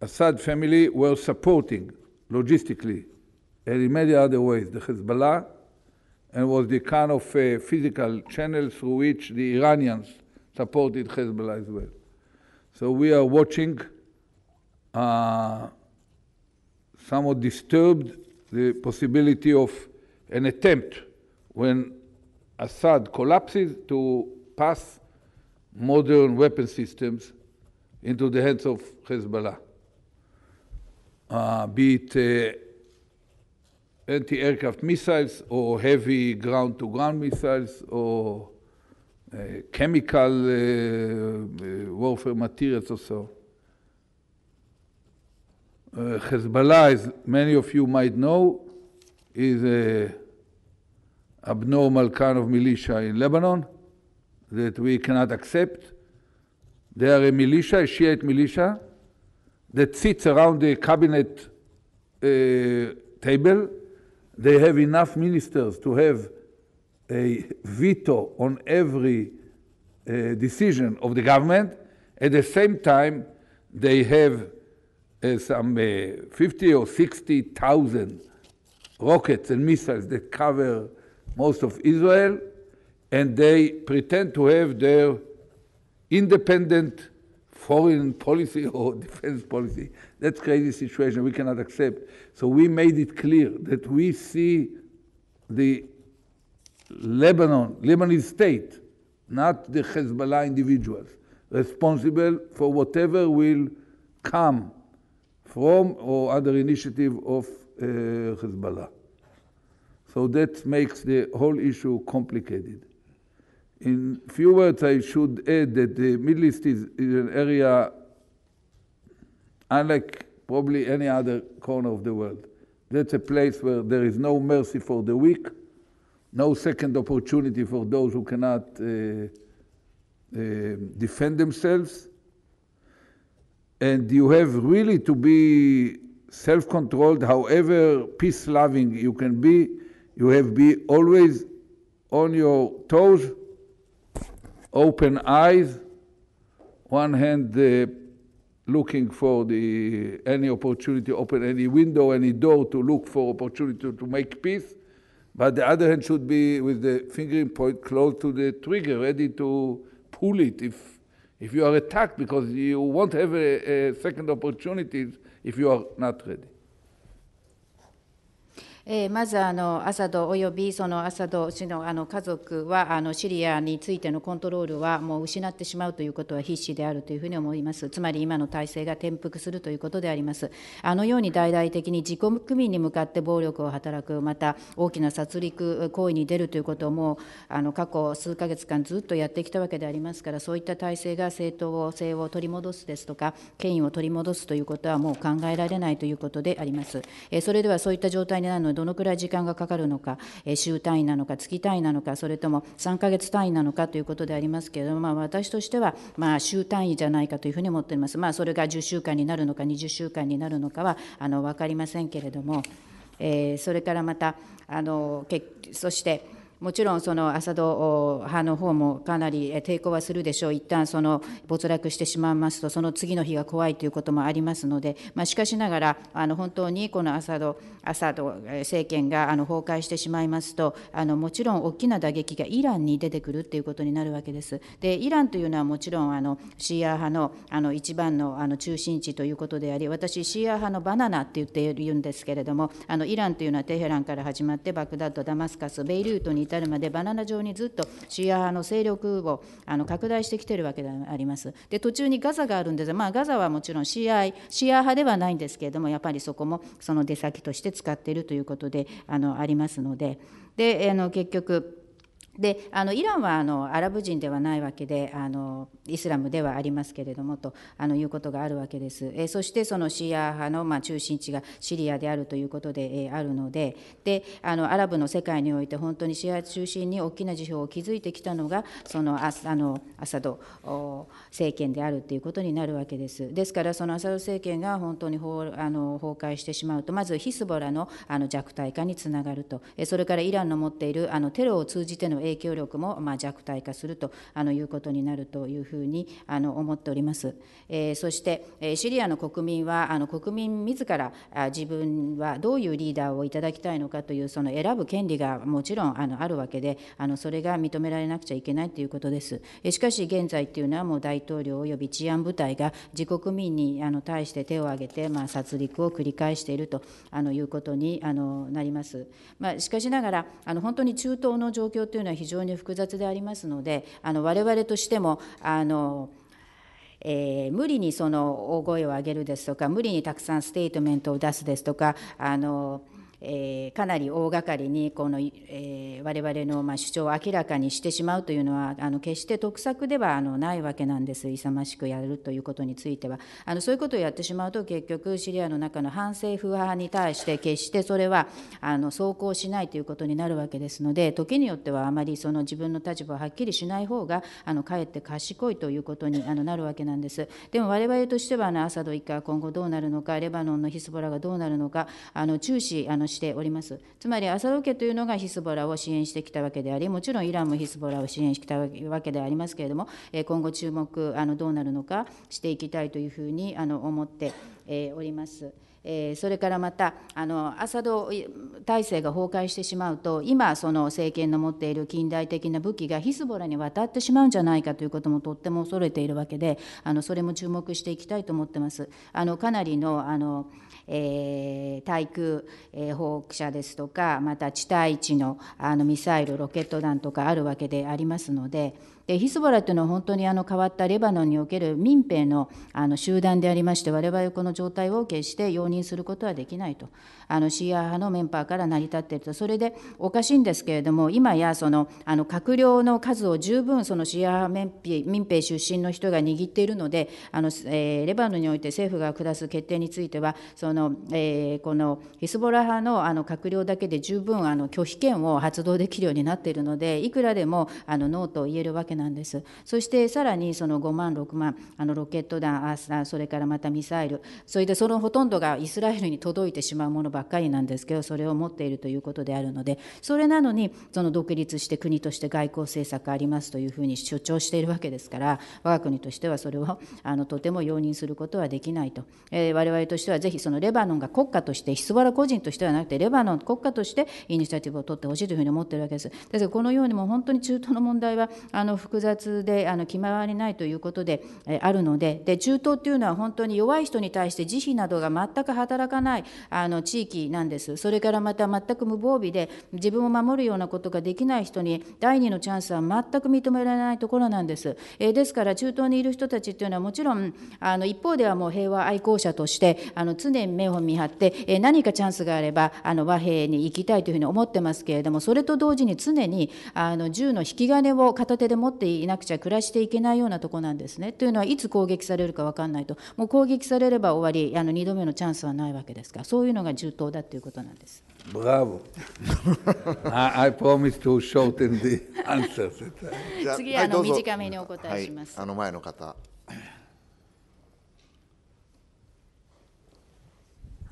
Assad family were supporting logistically and in many other ways the Hezbollah and was the kind of uh, physical channel through which the Iranians supported Hezbollah as well. So we are watching uh, somewhat disturbed the possibility of an attempt when Assad collapses to pass modern weapon systems into the hands of Hezbollah, uh, be it uh, anti aircraft missiles or heavy ground to ground missiles or uh, chemical uh, uh, warfare materials or so. Uh, Hezbollah, as many of you might know, is an abnormal kind of militia in Lebanon that we cannot accept. They are a militia, a Shiite militia, that sits around the cabinet uh, table. They have enough ministers to have a veto on every uh, decision of the government. At the same time, they have uh, some uh, 50 or 60,000 rockets and missiles that cover most of Israel and they pretend to have their independent foreign policy or defense policy. That's crazy situation we cannot accept. So we made it clear that we see the Lebanon, Lebanese state, not the Hezbollah individuals, responsible for whatever will come from or other initiative of uh, Hezbollah. So that makes the whole issue complicated. In few words, I should add that the Middle East is, is an area unlike probably any other corner of the world. That's a place where there is no mercy for the weak, no second opportunity for those who cannot uh, uh, defend themselves. And you have really to be self controlled, however peace loving you can be. You have to be always on your toes open eyes, one hand uh, looking for the, any opportunity, open any window, any door to look for opportunity to, to make peace, but the other hand should be with the fingering point close to the trigger, ready to pull it if, if you are attacked, because you won't have a, a second opportunity if you are not ready. えー、まずあのアサドおよびそのアサド氏のあの家族はあのシリアについてのコントロールはもう失ってしまうということは必至であるというふうに思います、つまり今の体制が転覆するということであります、あのように大々的に自国民に向かって暴力を働く、また大きな殺戮行為に出るということをもうあの過去数か月間ずっとやってきたわけでありますから、そういった体制が正当性を取り戻すですとか、権威を取り戻すということはもう考えられないということであります。えー、それではそういった状態になるのどのくらい時間がかかるのか、週単位なのか、月単位なのか、それとも3か月単位なのかということでありますけれども、まあ、私としては、まあ、週単位じゃないかというふうに思っております。まあ、それが10週間になるのか、20週間になるのかはあの分かりませんけれども、えー、それからまた、あのそして、もちろんそのアサド派の方もかなり抵抗はするでしょう、一旦その没落してしまいますと、その次の日が怖いということもありますので、まあ、しかしながら、あの本当にこのアサドアサド政権があの崩壊してしまいますと、あのもちろん大きな打撃がイランに出てくるということになるわけです。でイランというのはもちろんあのシーア派のあの一番のあの中心地ということであり、私、シーア派のバナナって言っているんですけれども、あのイランというのはテヘランから始まって、バグダッド、ダマスカス、ベイルートに至るまでバナナ状にずっとシーア派の勢力をあの拡大してきてるわけであります。で途中にガザがあるんですが、まあ、ガザはもちろんシーアシーア派ではないんですけれどもやっぱりそこもその出先として使っているということであのありますのでであの結局であのイランはあのアラブ人ではないわけであのイスラムではありますけれどもとあのいうことがあるわけです、えー、そしてそのシーア派の、まあ、中心地がシリアであるということで、えー、あるのでであのアラブの世界において本当にシーア中心に大きな辞表を築いてきたのがそのアあのアサド政権であるということになるわけですですからそのアサド政権が本当に崩あの崩壊してしまうとまずヒスボラのあの弱体化につながると、えー、それからイランの持っているあのテロを通じての影響力もまあ弱体化するとあのいうことになるというふうに思っております。えそしてえシリアの国民はあの国民自らあ自分はどういうリーダーをいただきたいのかというその選ぶ権利がもちろんあのあるわけであのそれが認められなくちゃいけないということです。えしかし現在というのはもう大統領及び治安部隊が自国民にあの対して手を挙げてまあ殺戮を繰り返しているとあのいうことにあのなります。まあ、しかしながらあの本当に中東の状況というのは非常に複雑でありますのであの我々としてもあのえー、無理にその大声を上げるですとか無理にたくさんステートメントを出すですとかあのえー、かなり大掛かりにこの、えー、我々のまあ主張を明らかにしてしまうというのはあの決して得策ではあのないわけなんです勇ましくやるということについてはあのそういうことをやってしまうと結局シリアの中の反政府派に対して決してそれはあの走行しないということになるわけですので時によってはあまりその自分の立場をはっきりしない方があのかえって賢いということにあのなるわけなんです。でも我々としてはあのアサド以下今後どうなるのかレバノンのヒスボラがどうなるのかあの注視あのしております。つまりアサド家というのがヒスボラを支援してきたわけであり、もちろんイランもヒスボラを支援してきたわけでありますけれども、今後注目あのどうなるのかしていきたいというふうにあの思ってえおります。えそれからまたあのアサド体制が崩壊してしまうと今その政権の持っている近代的な武器がヒズボラに渡ってしまうんじゃないかということもとっても恐れているわけであのそれも注目していきたいと思ってます。あのかなりのあの、えー、対空、えー、砲射ですとかまた地対地のあのミサイルロケット弾とかあるわけでありますので。でヒズボラというのは本当にあの変わったレバノンにおける民兵のあの集団でありまして我々この状態を決して容認することはできないとあのシーア派のメンバーから成り立っているとそれでおかしいんですけれども今やそのあの閣僚の数を十分そのシーア派民兵出身の人が握っているのであの、えー、レバノンにおいて政府が下す決定についてはその、えー、このヒズボラ派のあの閣僚だけで十分あの拒否権を発動できるようになっているのでいくらでもあのノーと言えるわけなんですそしてさらにその5万6万あのロケット弾アーサそれからまたミサイルそれでそのほとんどがイスラエルに届いてしまうものばっかりなんですけどそれを持っているということであるのでそれなのにその独立して国として外交政策ありますというふうに主張しているわけですから我が国としてはそれをあのとても容認することはできないと、えー、我々としてはぜひそのレバノンが国家としてヒスバラ個人としてはなくてレバノン国家としてイニシアティブを取ってほしいというふうに思っているわけです。ですが、このようにも本当に中東の問題はあの複雑であの気回りないということであるのでで中東っていうのは本当に弱い人に対して慈悲などが全く働かないあの地域なんですそれからまた全く無防備で自分を守るようなことができない人に第二のチャンスは全く認められないところなんです、えですから中東にいる人たちっていうのはもちろんあの一方ではもう平和愛好者としてあの常に目を見張って、え何かチャンスがあればあの和平に行きたいというふうに思ってますけれどもそれと同時に常にあの銃の引き金を片手で持ってっていなくちゃ暮らしていけないようなとこなんですね。というのはいつ攻撃されるか分かんないともう攻撃されれば終わりあの2度目のチャンスはないわけですからそういうのが重当だということなんです。b r a v I, I promise to shorten the a n s w e r 次あの短めにお答えします。はい、あの前の方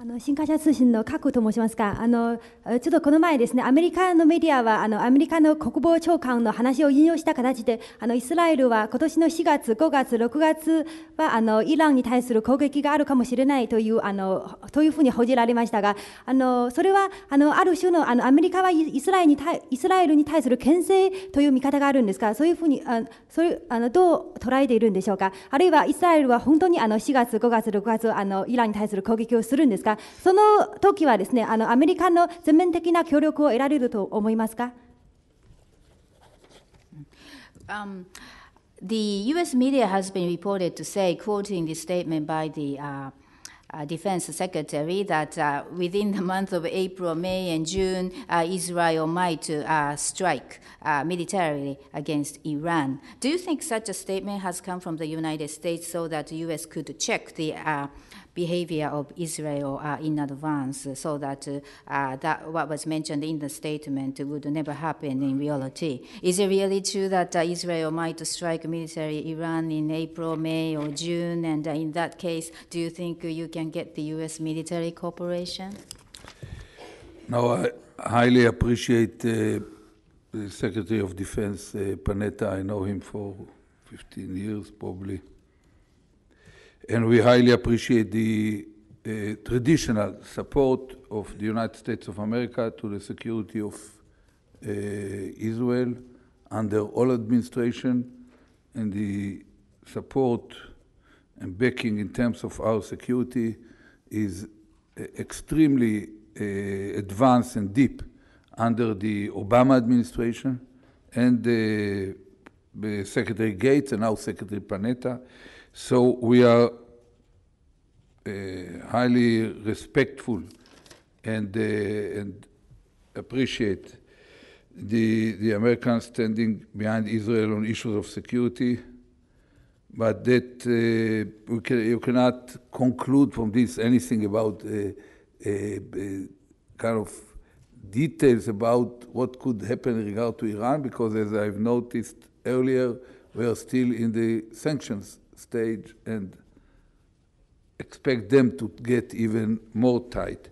あの新華社通信の加クと申しますが、あのちょっとこの前ですね、アメリカのメディアはあのアメリカの国防長官の話を引用した形で、あのイスラエルは今年の4月、5月、6月はあのイランに対する攻撃があるかもしれないというあのというふうに報じられましたが、あのそれはあのある種のあのアメリカはイスラエルに対イスラエルに対する牽制という見方があるんですが、そういうふうにあそれあのどう捉えているんでしょうか。あるいはイスラエルは本当にあの4月、5月、6月あのイランに対する攻撃をするんですか。がその時はですねあのアメリカの全面的な協力を得られると思いますか、um, The US media has been reported to say, quoting the statement by the uh, Uh, Defense Secretary that uh, within the month of April, May, and June, uh, Israel might uh, strike uh, militarily against Iran. Do you think such a statement has come from the United States so that the U.S. could check the uh, behavior of Israel in advance so that, uh, that what was mentioned in the statement would never happen in reality. Is it really true that uh, Israel might strike military Iran in April, May, or June? And uh, in that case, do you think you can get the U.S. military cooperation? No, I highly appreciate uh, the Secretary of Defense, uh, Panetta. I know him for 15 years, probably and we highly appreciate the uh, traditional support of the United States of America to the security of uh, Israel under all administration and the support and backing in terms of our security is uh, extremely uh, advanced and deep under the Obama administration and uh, Secretary Gates and now Secretary Panetta. So we are uh, highly respectful and, uh, and appreciate the, the Americans standing behind Israel on issues of security, but that uh, can, you cannot conclude from this anything about kind of details about what could happen in regard to Iran, because as I've noticed earlier, we are still in the sanctions stage and expect them to get even more tight.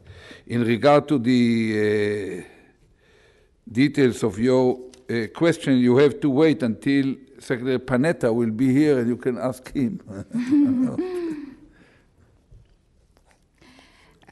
In regard to the uh, details of your uh, question, you have to wait until Secretary Panetta will be here and you can ask him.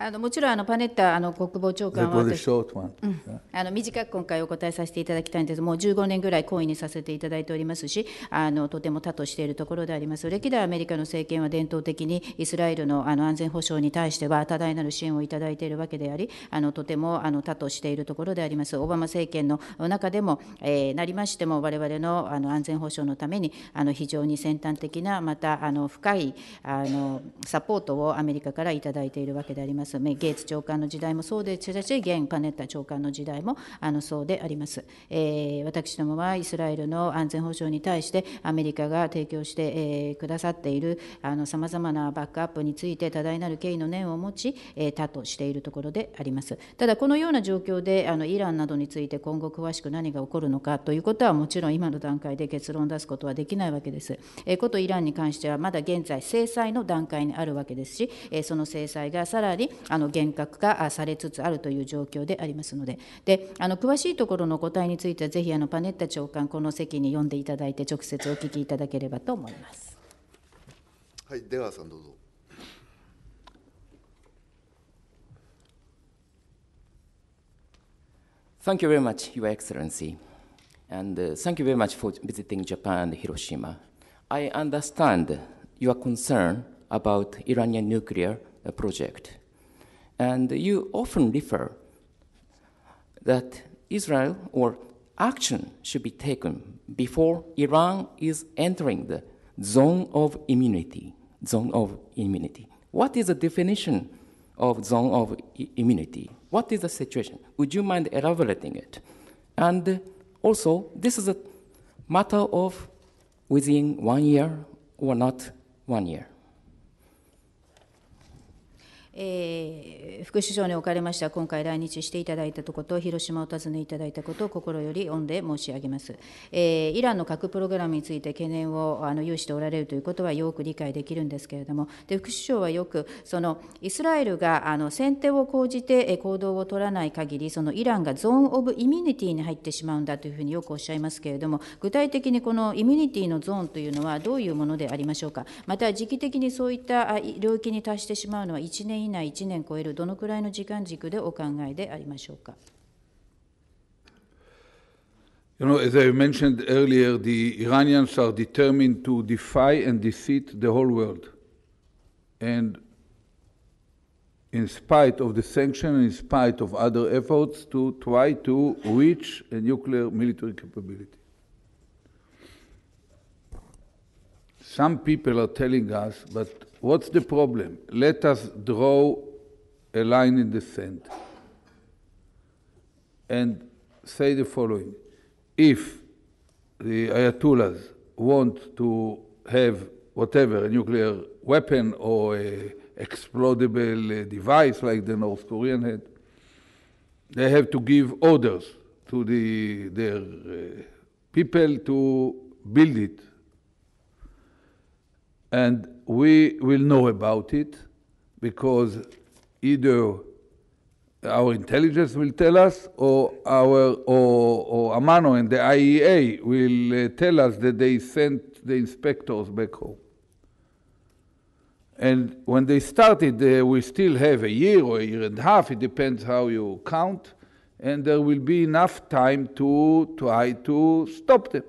あのもちろんあのパネッタあの国防長官はうん、あの短く今回お答えさせていただきたいんですもう15年ぐらい懇意にさせていただいておりますしあのとても多としているところであります歴代アメリカの政権は伝統的にイスラエルのあの安全保障に対しては多大なる支援をいただいているわけでありあのとてもあの多としているところでありますオバマ政権の中でも、えー、なりましてもわれのあの安全保障のためにあの非常に先端的なまたあの深いあのサポートをアメリカからいただいているわけであります。ますゲイツ長官の時代もそうでしたし現パネッタ長官の時代もあのそうであります、えー、私どもはイスラエルの安全保障に対してアメリカが提供して、えー、くださっているさまざまなバックアップについて多大なる敬意の念を持ち、えー、他としているところでありますただこのような状況であのイランなどについて今後詳しく何が起こるのかということはもちろん今の段階で結論を出すことはできないわけです、えー、ことイランに関してはまだ現在制裁の段階にあるわけですし、えその制裁がさらに、あの厳格化されつつあるという状況でありますので、であの詳しいところの答えについては、ぜひあのパネッタ長官、この席に呼んでいただいて、直接お聞きいただければと思います。はい、出川さんどうぞ。Thank you very much, Your Excellency. And uh, thank you very much for visiting Japan and Hiroshima. I understand your concern about Iranian nuclear project. And you often refer that Israel or action should be taken before Iran is entering the zone of immunity. Zone of immunity. What is the definition of zone of immunity? What is the situation? Would you mind elaborating it? And also, this is a matter of within one year or not one year. えー、副首相におかれましては、今回来日していただいたとこと、広島を訪ねいただいたことを心より御礼申し上げます。えー、イランの核プログラムについて懸念をあの有しておられるということはよく理解できるんですけれども、で副首相はよく、そのイスラエルがあの先手を講じて行動を取らない限り、そのイランがゾーン・オブ・イミニティに入ってしまうんだというふうによくおっしゃいますけれども、具体的にこのイミニティのゾーンというのはどういうものでありましょうか、また時期的にそういった領域に達してしまうのは1年以内以内1年超えるどのくらいの時間軸でお考えでありましょうか。You know, as I mentioned earlier, the Iranians are determined to defy and deceit the whole world. And in spite of the sanction, in spite of other efforts to try to reach a nuclear military capability. Some people are telling us, but What's the problem? Let us draw a line in the sand and say the following. If the Ayatollahs want to have whatever, a nuclear weapon or a explodable uh, device like the North Korean had, they have to give orders to the, their uh, people to build it. And we will know about it because either our intelligence will tell us, or our or, or Amano and the IEA will uh, tell us that they sent the inspectors back home. And when they started, uh, we still have a year or a year and a half. It depends how you count, and there will be enough time to try to stop them.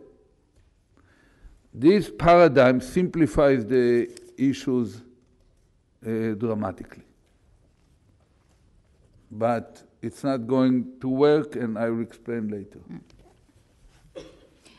This paradigm simplifies the issues uh, dramatically. But it's not going to work, and I will explain later.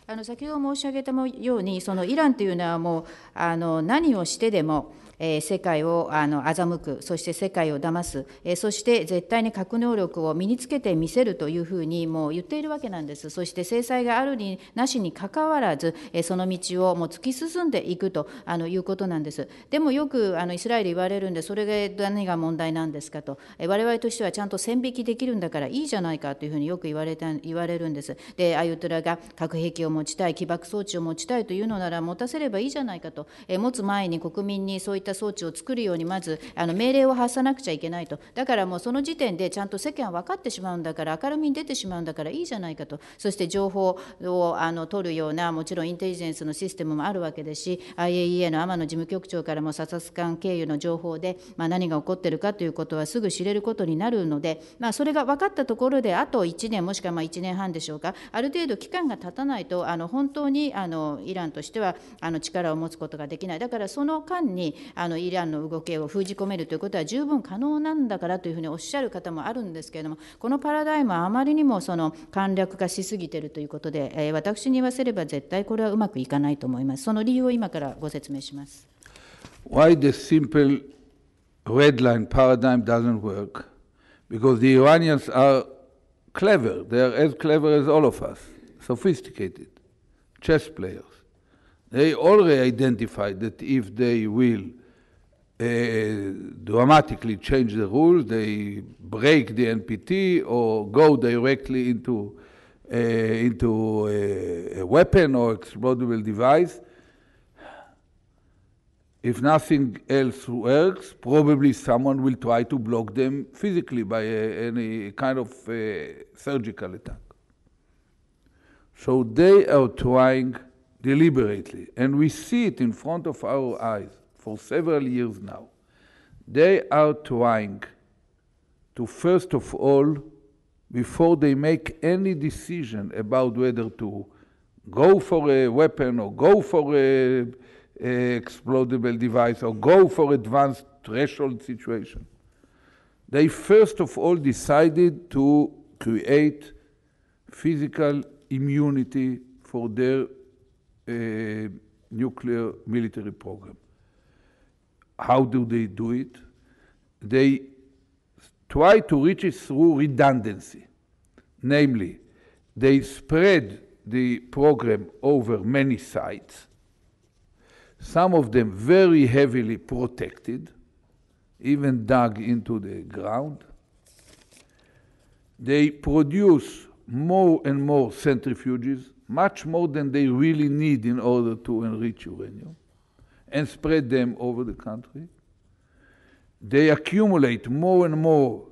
あの先ほど申し上げたようにそのイランというのはもうあの何をしてでもえ世界をあの欺く、そして世界を騙す、えそして絶対に核能力を身につけてみせるというふうにもう言っているわけなんです。そして制裁があるになしにかかわらず、えその道をもう突き進んでいくとあのいうことなんです。でもよくあのイスラエル言われるんで、それが何が問題なんですかと、えれ我々としてはちゃんと線引きできるんだからいいじゃないかというふうによく言われた言われるんです。で、アユトラが核兵器を持ちたい、起爆装置を持ちたいというのなら持たせればいいじゃないかと、え持つ前に国民にそういったった装置を作るようにまずあの命令を発さなくちゃいけないとだからもうその時点でちゃんと世間は分かってしまうんだから明るみに出てしまうんだからいいじゃないかとそして情報をあの取るようなもちろんインテリジェンスのシステムもあるわけですし IAEA の天野事務局長からも査察官経由の情報で、まあ、何が起こってるかということはすぐ知れることになるので、まあ、それが分かったところであと1年もしくはまあ1年半でしょうかある程度期間が経たないとあの本当にあのイランとしてはあの力を持つことができないだからその間にああのイランの動きを封じ込めるということは十分可能なんだからというふうにおっしゃる方もあるんですけれども、このパラダイムはあまりにもその簡略化しすぎてるということで、えー、私に言わせれば絶対これはうまくいかないと思います。その理由を今からご説明します。Why the simple red line paradigm doesn't work? Because the Iranians are clever. They are as clever as all of us, sophisticated, chess players. They already identified that if they will Uh, dramatically change the rules. They break the NPT or go directly into uh, into a, a, weapon or explodable device. If nothing else works, probably someone will try to block them physically by a, uh, any kind of uh, surgical attack. So they are trying deliberately, and we see it in front of our eyes for several years now. They are trying to, first of all, before they make any decision about whether to go for a weapon or go for a, a explodable device or go for advanced threshold situation, they first of all decided to create physical immunity for their uh, nuclear military program. How do they do it? They try to reach it through redundancy. Namely, they spread the program over many sites, some of them very heavily protected, even dug into the ground. They produce more and more centrifuges, much more than they really need in order to enrich uranium and spread them over the country. They accumulate more and more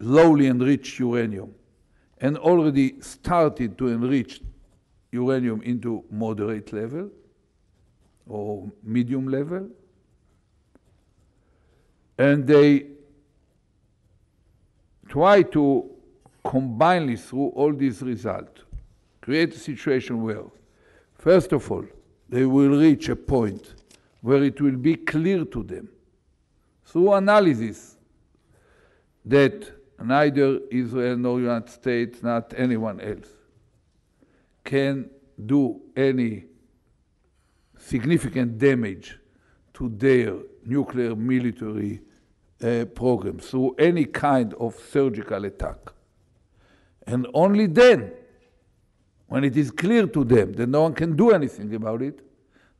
lowly enriched uranium and already started to enrich uranium into moderate level or medium level. And they try to combinely through all these results, create a situation where, first of all, they will reach a point where it will be clear to them through analysis that neither Israel nor United States, not anyone else, can do any significant damage to their nuclear military uh, program through any kind of surgical attack. And only then, when it is clear to them that no one can do anything about it,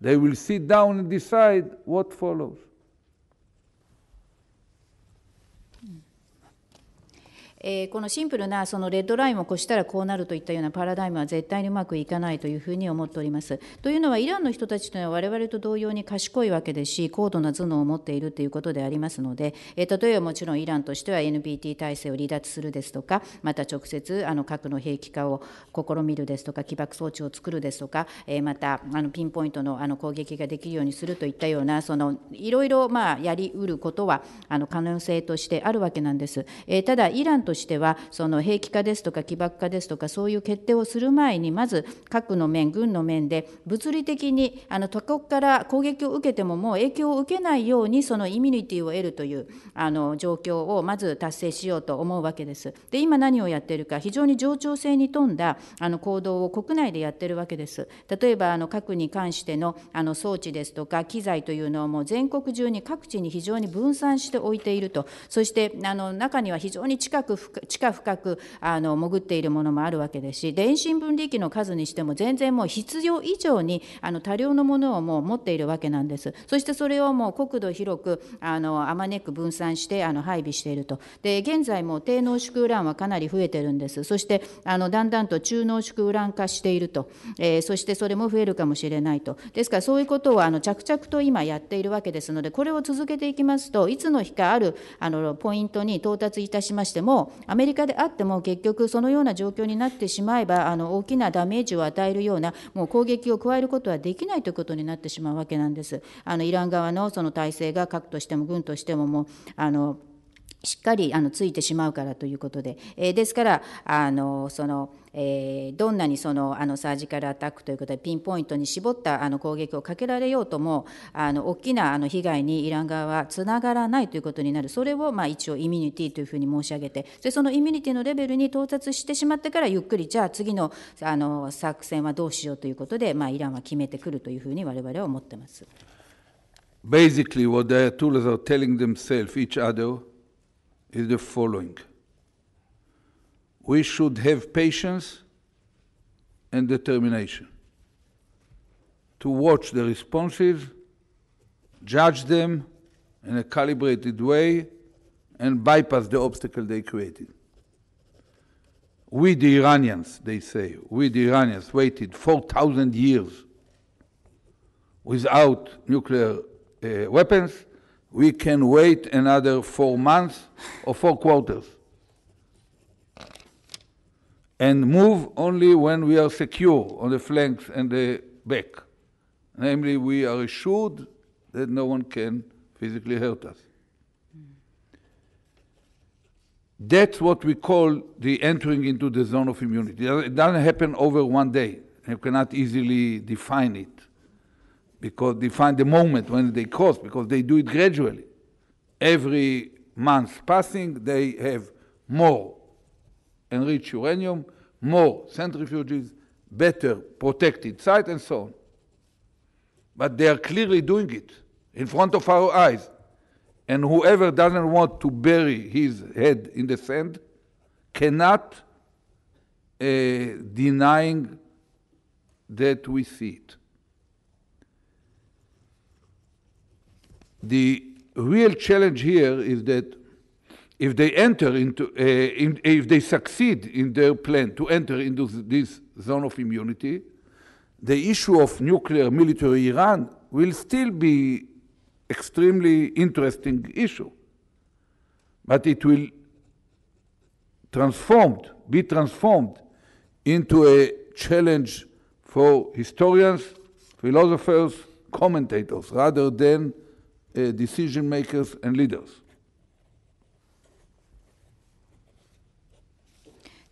they will sit down and decide what follows. えー、このシンプルなそのレッドラインを越したらこうなるといったようなパラダイムは絶対にうまくいかないというふうに思っております。というのはイランの人たちというのは我々と同様に賢いわけですし高度な頭脳を持っているということでありますので、えー、例えばもちろんイランとしては NPT 体制を離脱するですとかまた直接あの核の兵器化を試みるですとか起爆装置を作るですとか、えー、またあのピンポイントのあの攻撃ができるようにするといったようなそのいろいろまあやりうることはあの可能性としてあるわけなんです。えー、ただイランとしてはその兵器化ですとか起爆化ですとかそういう決定をする前にまず核の面軍の面で物理的にあの他国から攻撃を受けてももう影響を受けないようにそのイミュニティを得るというあの状況をまず達成しようと思うわけです。で今何をやっているか非常に冗長性に富んだあの行動を国内でやってるわけです。例えばあの核に関してのあの装置ですとか機材というのをもう全国中に各地に非常に分散して置いているとそしてあの中には非常に近く地下深くあの潜っているものもあるわけですし電信分離機の数にしても全然もう必要以上にあの多量のものをもう持っているわけなんですそしてそれをもう国土広くあのあまねく分散してあの配備しているとで現在も低濃縮ウランはかなり増えてるんですそしてあのだんだんと中濃縮ウラン化していると、えー、そしてそれも増えるかもしれないとですからそういうことをあの着々と今やっているわけですのでこれを続けていきますといつの日かあるあのポイントに到達いたしましてもアメリカであっても結局そのような状況になってしまえばあの大きなダメージを与えるようなもう攻撃を加えることはできないということになってしまうわけなんです。あのイラン側のその体制が核としても軍としてももうあのしっかりあのついてしまうからということで、えー、ですからあのその、えー、どんなにそのあのサージカルアタックということでピンポイントに絞ったあの攻撃をかけられようともあの大きなあの被害にイラン側はつながらないということになるそれをまあ一応イミュニティというふうに申し上げてでそのイミュニティのレベルに到達してしまってからゆっくりじゃあ次のあの作戦はどうしようということで、まあ、イランは決めてくるというふうに我々は思ってます。Basically, what the t o o l s are telling themselves, each other, is the following. We should have patience and determination to watch the responses, judge them in a calibrated way, and bypass the obstacle they created. We, the Iranians, they say, we, the Iranians, waited 4,000 years without nuclear uh, weapons we can wait another four months or four quarters and move only when we are secure on the flanks and the back. Namely, we are assured that no one can physically hurt us. That's what we call the entering into the zone of immunity. It doesn't happen over one day. You cannot easily define it because they find the moment when they cross, because they do it gradually. Every month passing, they have more enriched uranium, more centrifuges, better protected site, and so on. But they are clearly doing it in front of our eyes. And whoever doesn't want to bury his head in the sand cannot uh, denying that we see it. The real challenge here is that if they enter into, uh, in, if they succeed in their plan to enter into this zone of immunity, the issue of nuclear military Iran will still be extremely interesting issue, but it will transformed, be transformed into a challenge for historians, philosophers, commentators, rather than uh, decision makers and leaders.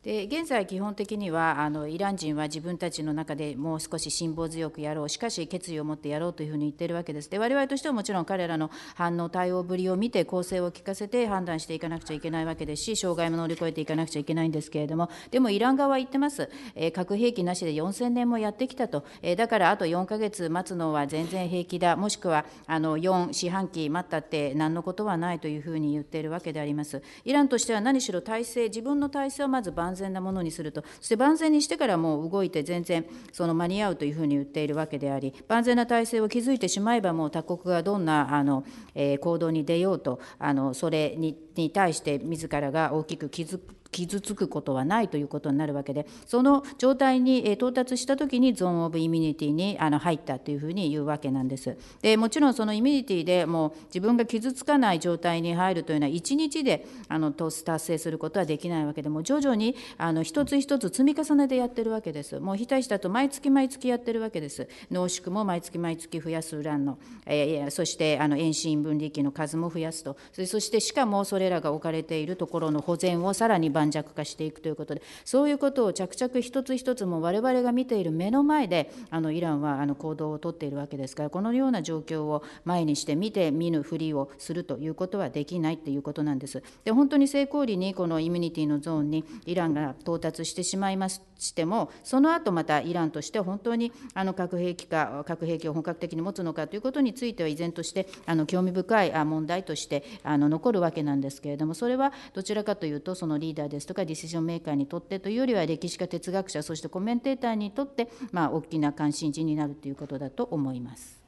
で現在、基本的にはあのイラン人は自分たちの中でもう少し辛抱強くやろう、しかし決意を持ってやろうというふうに言っているわけです。で我々としてはもちろん彼らの反応、対応ぶりを見て、構成を聞かせて判断していかなくちゃいけないわけですし、障害も乗り越えていかなくちゃいけないんですけれども、でもイラン側は言ってます、えー、核兵器なしで4000年もやってきたと、えー、だからあと4か月待つのは全然平気だ、もしくはあの4四半期待ったって何のことはないというふうに言っているわけであります。イランとしては何しろ体制自分の体制をまず万全なものにすると、そして万全にしてからもう動いて全然その間に合うというふうに言っているわけであり、万全な体制を築いてしまえば、もう他国がどんなあの、えー、行動に出ようと、あのそれに対して自らが大きくく。傷つくことはないということになるわけでその状態に到達した時にゾーン・オブ・イミニティにあの入ったというふうに言うわけなんです。でもちろんそのイミニティでもう自分が傷つかない状態に入るというのは1日であの達成することはできないわけでも徐々にあの一つ一つ積み重ねでやってるわけです。もう非対したと毎月毎月やってるわけです。濃縮も毎月毎月増やすウランの、えー、そしてあの遠心分離器の数も増やすとそしてしかもそれらが置かれているところの保全をさらに盤石化していくということでそういうことを着々一つ一つも我々が見ている目の前であのイランはあの行動をとっているわけですからこのような状況を前にして見て見ぬふりをするということはできないということなんです。で本当に成功裏にこのイミュニティのゾーンにイランが到達してしまいましてもその後またイランとして本当にあの核兵器か核兵器を本格的に持つのかということについては依然としてあの興味深い問題としてあの残るわけなんですけれどもそれはどちらかというとそのリーダーーですとかディシジョンメーカーにとってというよりは歴史家哲学者そしてコメンテーターにとって、まあ、大きな関心事になるということだと思います。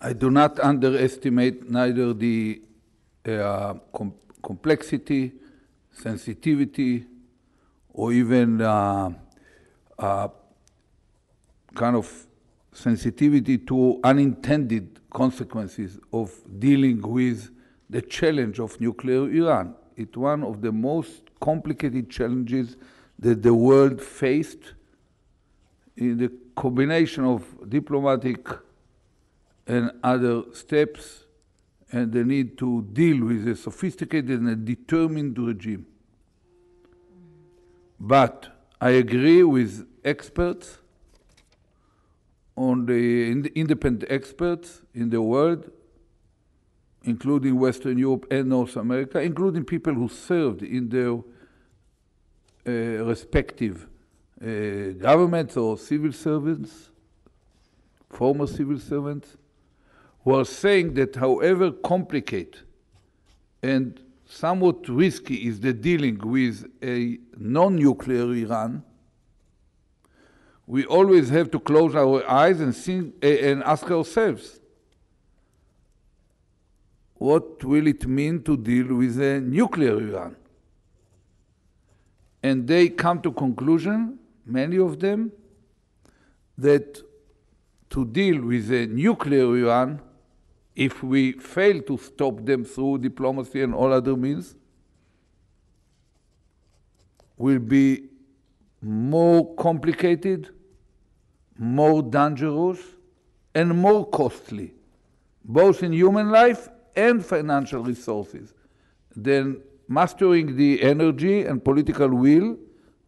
I do not underestimate neither the uh, com complexity, sensitivity, or even uh, uh, kind of sensitivity to unintended consequences of dealing with the challenge of nuclear Iran. It's one of the most complicated challenges that the world faced in the combination of diplomatic and other steps and the need to deal with a sophisticated and a determined regime. But I agree with experts on the ind independent experts in the world, including Western Europe and North America, including people who served in their uh, respective uh, governments or civil servants, former civil servants, who are saying that however complicated and somewhat risky is the dealing with a non-nuclear Iran, we always have to close our eyes and, think, uh, and ask ourselves, what will it mean to deal with a nuclear Iran? and they come to conclusion, many of them, that to deal with a nuclear Iran, if we fail to stop them through diplomacy and all other means, will be more complicated, more dangerous, and more costly, both in human life and financial resources, than mastering the energy and political will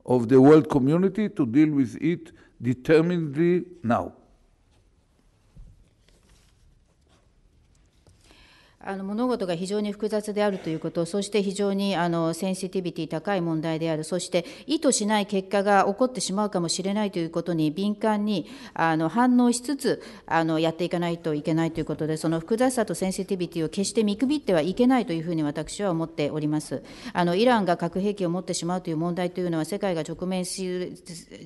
of the world community to deal with it determinedly now. あの物事が非常に複雑であるということ、そして非常にあのセンシティビティ高い問題である、そして意図しない結果が起こってしまうかもしれないということに敏感にあの反応しつつあのやっていかないといけないということで、その複雑さとセンシティビティを決して見くびってはいけないというふうに私は思っております。あのイランが核兵器を持ってしまうという問題というのは、世界が直面し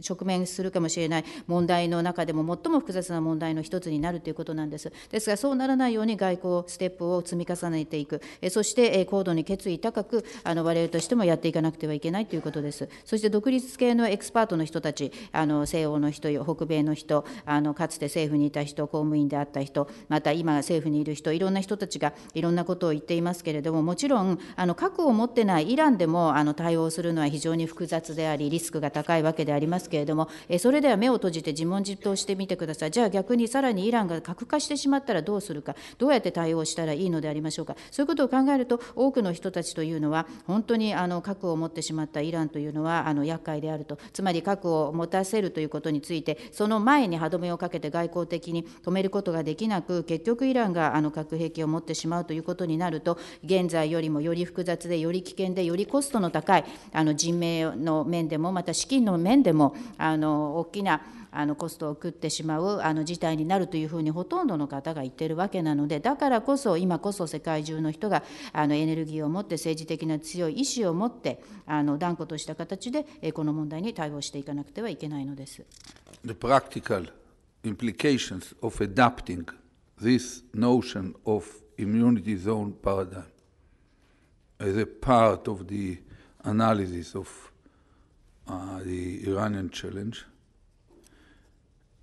直面するかもしれない問題の中でも最も複雑な問題の一つになるということなんです。ですが、そうならないように外交ステップを積み重ねていく、そして高度に決意高く、あの我々としてもやっていかなくてはいけないということです。そして独立系のエクスパートの人たち、あの西欧の人、北米の人あの、かつて政府にいた人、公務員であった人、また今政府にいる人、いろんな人たちがいろんなことを言っていますけれども、もちろんあの核を持ってないイランでもあの対応するのは非常に複雑であり、リスクが高いわけでありますけれども、それでは目を閉じて自問自答してみてください。じゃあ逆にさらにイランが核化してしまったらどうするか、どうやって対応したらいいののでありましょうかそういうことを考えると多くの人たちというのは本当にあの核を持ってしまったイランというのはあの厄介であるとつまり核を持たせるということについてその前に歯止めをかけて外交的に止めることができなく結局イランがあの核兵器を持ってしまうということになると現在よりもより複雑でより危険でよりコストの高いあの人命の面でもまた資金の面でもあの大きなあのコストを食ってしまうあの事態になるというふうにほとんどの方が言ってるわけなのでだからこそ今こそ世界中の人があのエネルギーを持って政治的な強い意志を持ってあの断固とした形でこの問題に対応していかなくてはいけないのです。The practical implications of adapting this notion of immunity zone paradigm as a part of the analysis of uh, the Iranian challenge.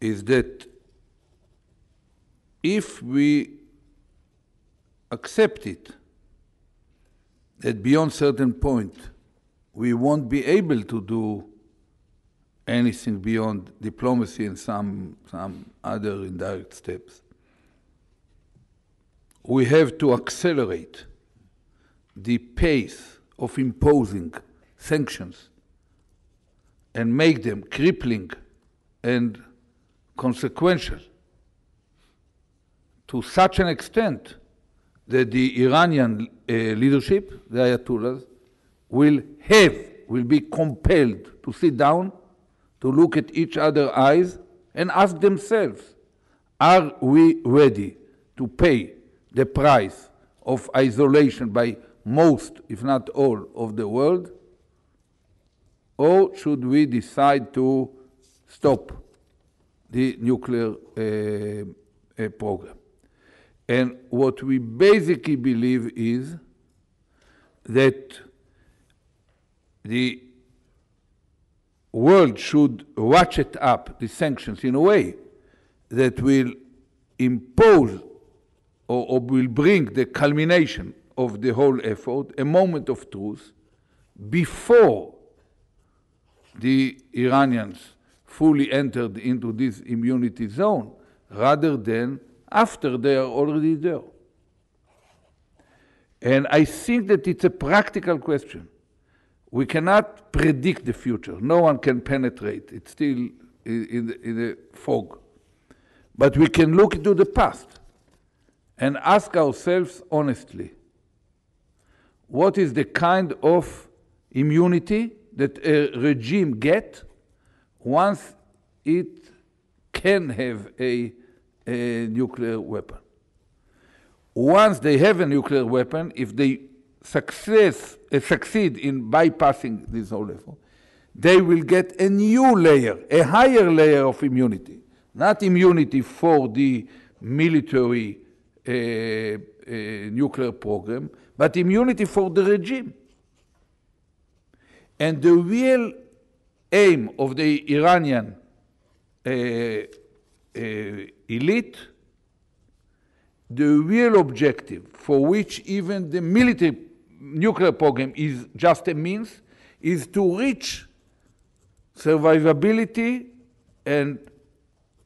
is that if we accept it, that beyond certain point we won't be able to do anything beyond diplomacy and some, some other indirect steps. We have to accelerate the pace of imposing sanctions and make them crippling and consequential to such an extent that the Iranian uh, leadership, the Ayatollahs, will have, will be compelled to sit down, to look at each other's eyes, and ask themselves, are we ready to pay the price of isolation by most, if not all, of the world? Or should we decide to stop? the nuclear uh, uh, program. And what we basically believe is that the world should ratchet up the sanctions in a way that will impose or, or, will bring the culmination of the whole effort, a moment of truth, before the Iranians fully entered into this immunity zone rather than after they are already there. And I think that it's a practical question. We cannot predict the future. No one can penetrate. It's still in the, in the fog. But we can look into the past and ask ourselves honestly what is the kind of immunity that a regime gets once it can have a, a nuclear weapon. Once they have a nuclear weapon, if they success, uh, succeed in bypassing this whole effort, they will get a new layer, a higher layer of immunity. Not immunity for the military uh, uh, nuclear program, but immunity for the regime. And the real aim of the Iranian uh, uh, elite, the real objective for which even the military nuclear program is just a means, is to reach survivability and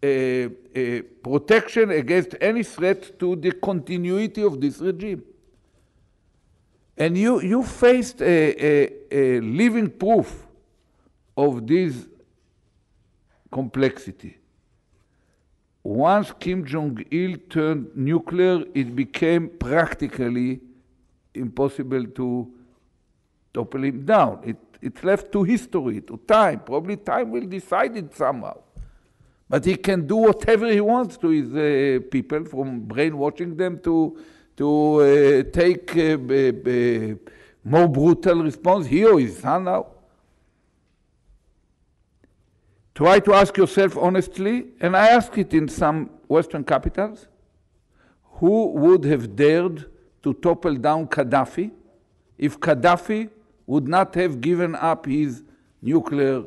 uh, uh protection against any threat to the continuity of this regime. And you, you faced a, a, a living proof of this complexity. Once Kim Jong il turned nuclear, it became practically impossible to topple him down. It, it's left to history, to time. Probably time will decide it somehow. But he can do whatever he wants to his uh, people, from brainwashing them to, to uh, take a uh, more brutal response. He or his son now. Try to ask yourself honestly, and I ask it in some Western capitals, who would have dared to topple down Gaddafi if Gaddafi would not have given up his nuclear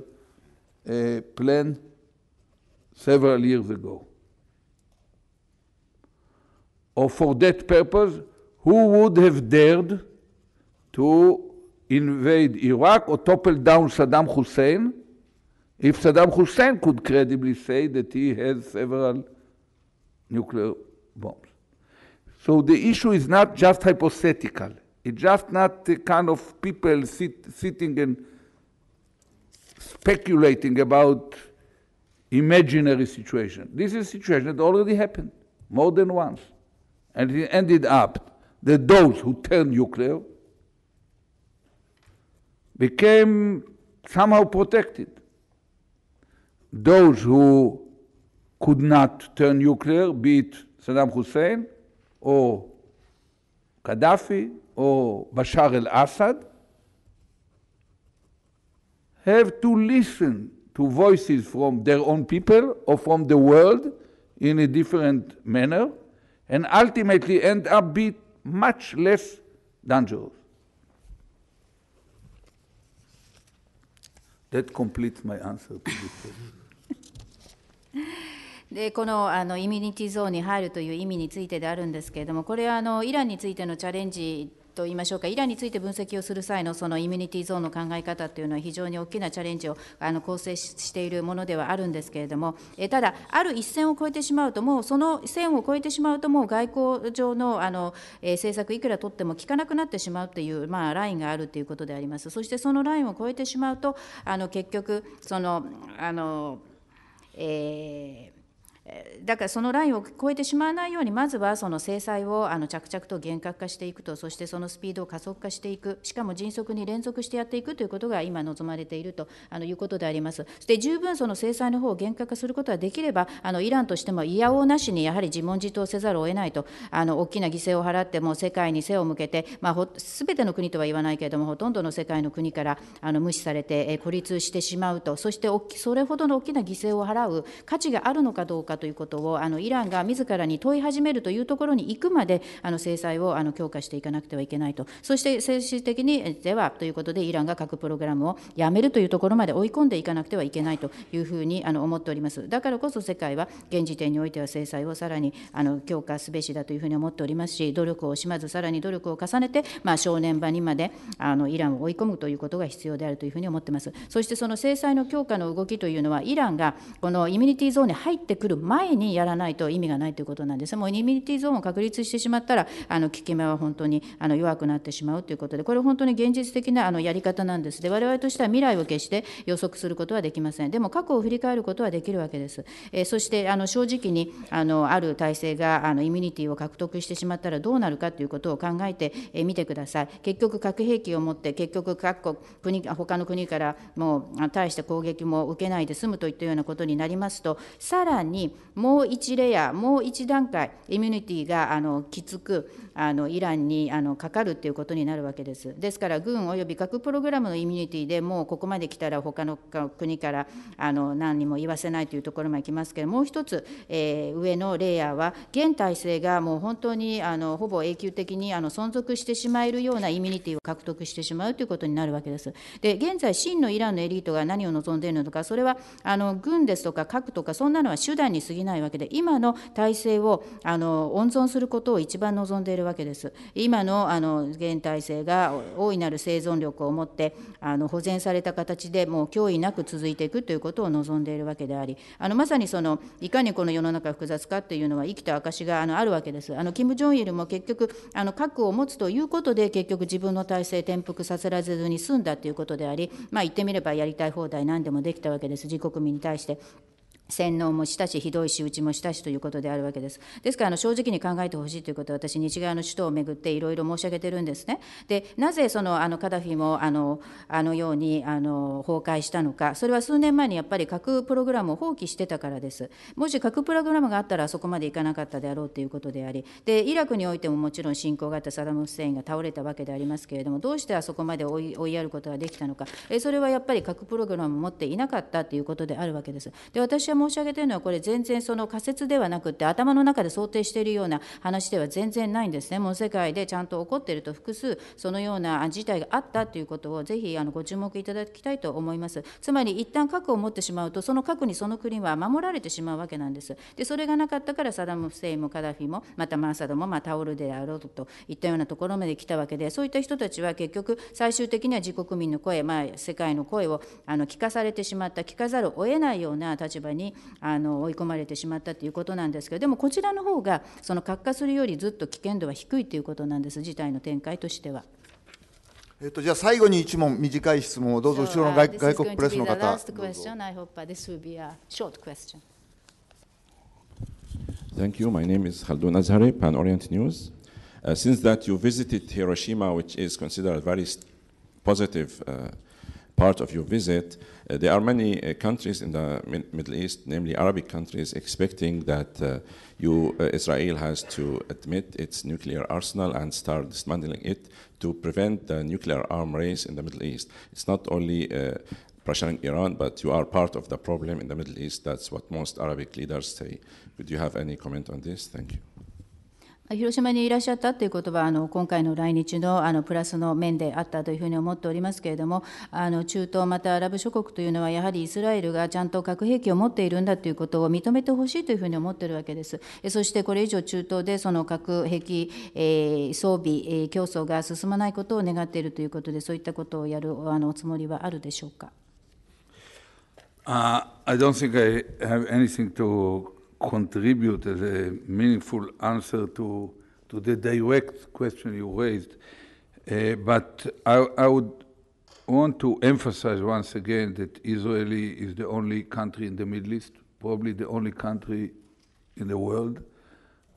uh, plan several years ago? Or for that purpose, who would have dared to invade Iraq or topple down Saddam Hussein if Saddam Hussein could credibly say that he has several nuclear bombs. So the issue is not just hypothetical. It's just not the kind of people sit, sitting and speculating about imaginary situation. This is a situation that already happened more than once. And it ended up that those who turned nuclear became somehow protected those who could not turn nuclear, be it Saddam Hussein or Gaddafi or Bashar al-Assad, have to listen to voices from their own people or from the world in a different manner and ultimately end up being much less dangerous. That completes my answer to this question. でこのあのイミュニティゾーンに入るという意味についてであるんですけれども、これはあのイランについてのチャレンジと言いましょうか、イランについて分析をする際のそのイミュニティゾーンの考え方というのは、非常に大きなチャレンジをあの構成しているものではあるんですけれども、えただ、ある一線を越えてしまうと、もうその線を越えてしまうと、もう外交上のあの、え政策、いくら取っても効かなくなってしまうという、まあ、ラインがあるということであります。そしてそのラインを越えてしまうとあの結局そのあの eh, だからそのラインを超えてしまわないように、まずはその制裁をあの着々と厳格化していくと、そしてそのスピードを加速化していく、しかも迅速に連続してやっていくということが今、望まれているとあのいうことであります。そして十分その制裁の方を厳格化することができれば、あのイランとしてもいやおうなしにやはり自問自答せざるを得ないと、あの大きな犠牲を払って、も世界に背を向けて、まあ、全ての国とは言わないけれども、ほとんどの世界の国からあの無視されて、孤立してしまうと、そしてそれほどの大きな犠牲を払う価値があるのかどうかと。ということをあのイランが自らに問い始めるというところに行くまであの制裁をあの強化していかなくてはいけないとそして政治的にではということでイランが核プログラムをやめるというところまで追い込んでいかなくてはいけないというふうにあの思っておりますだからこそ世界は現時点においては制裁をさらにあの強化すべしだというふうに思っておりますし努力を惜しまずさらに努力を重ねて、まあ、正念場にまであのイランを追い込むということが必要であるというふうに思ってますそしてその制裁の強化の動きというのはイランがこのイミュニティゾーンに入ってくる前にやらないと意味がないということなんですもうイミニティゾーンを確立してしまったらあの効き目は本当にあの弱くなってしまうということでこれ本当に現実的なあのやり方なんですで我々としては未来を決して予測することはできませんでも過去を振り返ることはできるわけです、えー、そしてあの正直にあのある体制があのイミニティを獲得してしまったらどうなるかということを考えてみ、えてください結局核兵器を持って結局各国他の国からもう大して攻撃も受けないで済むといったようなことになりますとさらにもう一レア、ヤーもう一段階イミュニティがあのきつくあのイランにあのかかるということになるわけです。ですから、軍および核プログラムのイミュニティでもうここまで来たら、他の国からあの何にも言わせないというところもいきますけど、もう一つ、えー、上のレイヤーは、現体制がもう本当にあのほぼ永久的にあの存続してしまえるようなイミュニティを獲得してしまうということになるわけです。で現在、真のイランのエリートが何を望んでいるのか、それはあの軍ですとか核とか、そんなのは手段に過ぎないわけで、今の体制をあの温存することを一番望んでいるるわけです。今のあの現体制が大いなる生存力を持ってあの保全された形でもう脅威なく続いていくということを望んでいるわけであり、あのまさにそのいかにこの世の中複雑かというのは生きた証があのあるわけです。あのキム・ジョンイルも結局あの核を持つということで結局自分の体制転覆させられずに済んだということであり、まあ、言ってみればやりたい放題何でもできたわけです。自国民に対して。洗脳もしたし、ひどい仕打ちもしたしということであるわけです。ですから、正直に考えてほしいということは、私、日側の首都をめぐっていろいろ申し上げてるんですね。で、なぜそのあのカダフィもあのあのようにあの崩壊したのか、それは数年前にやっぱり核プログラムを放棄してたからです。もし核プログラムがあったら、そこまでいかなかったであろうということであり、で、イラクにおいてももちろん侵攻があったサダム・フセインが倒れたわけでありますけれども、どうしてあそこまで追い追いやることができたのか、えそれはやっぱり核プログラムを持っていなかったということであるわけです。で私は申し上げているのは、これ、全然その仮説ではなくて、頭の中で想定しているような話では全然ないんですね、もう世界でちゃんと起こっていると、複数、そのような事態があったということを、ぜひあのご注目いただきたいと思います。つまり、一旦核を持ってしまうと、その核にその国は守られてしまうわけなんです。でそれがなかったから、サダム・フセインもカダフィも、またマーサドも、まあ、タオルであろうといったようなところまで来たわけで、そういった人たちは結局、最終的には自国民の声、まあ、世界の声をあの聞かされてしまった、聞かざるを得ないような立場ににあの追い込まれてしまったということなんですけどでもこちらの方がその悪化するよりずっと危険度は低いということなんです事態の展開としては。えっと、じゃあ最後に1問短い質問をどうぞ後ろの外,、外国プレスの方。Thank you. My name is Khaldun Azhari, Pan Orient News. Uh, since that you visited Hiroshima, which is considered a very positive uh, part of your visit, uh, there are many uh, countries in the Middle East, namely Arabic countries, expecting that uh, you, uh, Israel has to admit its nuclear arsenal and start dismantling it to prevent the nuclear arms race in the Middle East. It's not only pressuring uh, Iran, but you are part of the problem in the Middle East. That's what most Arabic leaders say. Would you have any comment on this? Thank you. 広島にいらっしゃったということはあの今回の来日のあのプラスの面であったというふうに思っておりますけれどもあの中東またアラブ諸国というのはやはりイスラエルがちゃんと核兵器を持っているんだということを認めてほしいというふうに思っているわけですそしてこれ以上中東でその核兵器、えー、装備、えー、競争が進まないことを願っているということでそういったことをやるあのおつもりはあるでしょうか。Uh, I don't think I have anything to contribute as a meaningful answer to, to the direct question you raised. Uh, but I, I would want to emphasize once again that Israel is the only country in the Middle East, probably the only country in the world,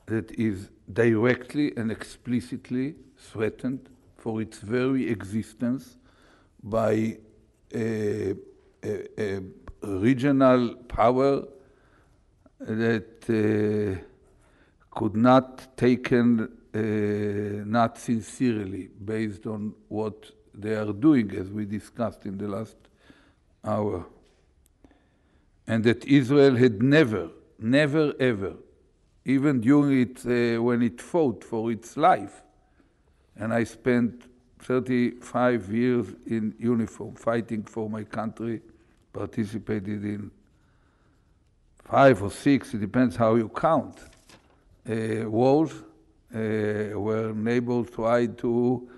that is directly and explicitly threatened for its very existence by a, a, a regional power that uh, could not taken uh, not sincerely based on what they are doing, as we discussed in the last hour, and that Israel had never, never, ever, even during it uh, when it fought for its life, and I spent 35 years in uniform fighting for my country, participated in five or six, it depends how you count, uh, wars uh, where neighbors tried to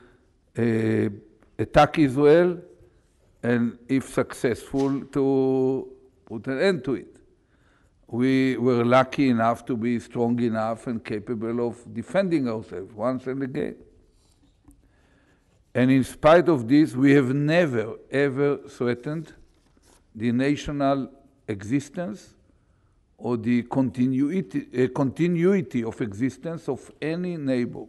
uh, attack Israel and, if successful, to put an end to it. We were lucky enough to be strong enough and capable of defending ourselves once and again. And in spite of this, we have never, ever threatened the national existence or the continuity, uh, continuity of existence of any neighbor.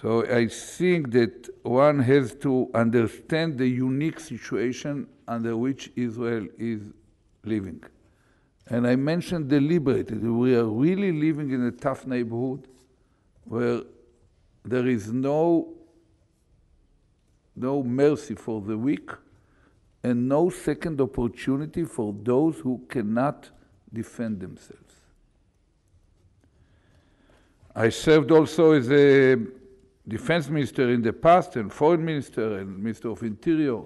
So I think that one has to understand the unique situation under which Israel is living. And I mentioned the liberated. We are really living in a tough neighborhood where there is no, no mercy for the weak and no second opportunity for those who cannot defend themselves. I served also as a defense minister in the past and foreign minister and minister of interior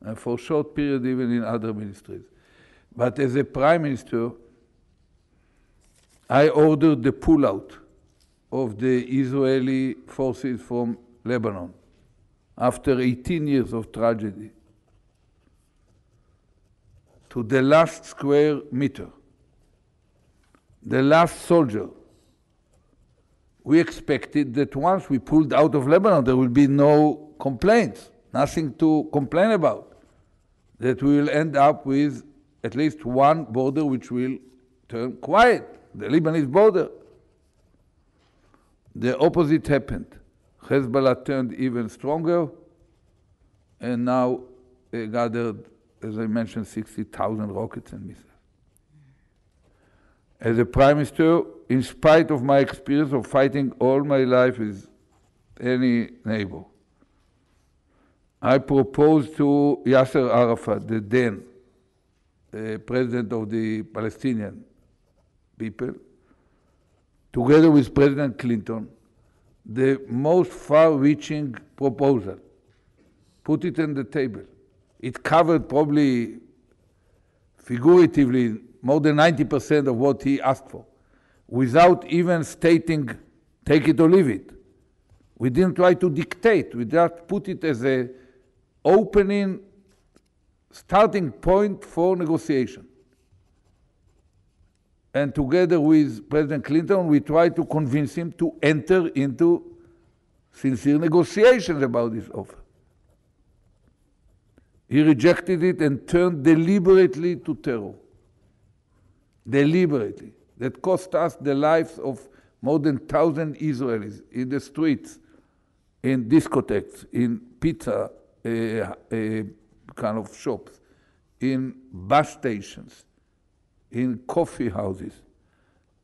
and for a short period even in other ministries. But as a prime minister, I ordered the pullout of the Israeli forces from Lebanon after 18 years of tragedy to the last square meter, the last soldier. We expected that once we pulled out of Lebanon, there will be no complaints, nothing to complain about, that we will end up with at least one border which will turn quiet, the Lebanese border. The opposite happened. Hezbollah turned even stronger and now uh, gathered as I mentioned, 60,000 rockets and missiles. As a prime minister, in spite of my experience of fighting all my life with any neighbor, I proposed to Yasser Arafat, the then uh, president of the Palestinian people, together with President Clinton, the most far reaching proposal. Put it on the table it covered probably figuratively more than 90% of what he asked for, without even stating, take it or leave it. We didn't try to dictate, we just put it as a opening starting point for negotiation. And together with President Clinton, we tried to convince him to enter into sincere negotiations about this offer. He rejected it and turned deliberately to terror. Deliberately. That cost us the lives of more than 1,000 Israelis in the streets, in discotheques, in pizza uh, uh, kind of shops, in bus stations, in coffee houses,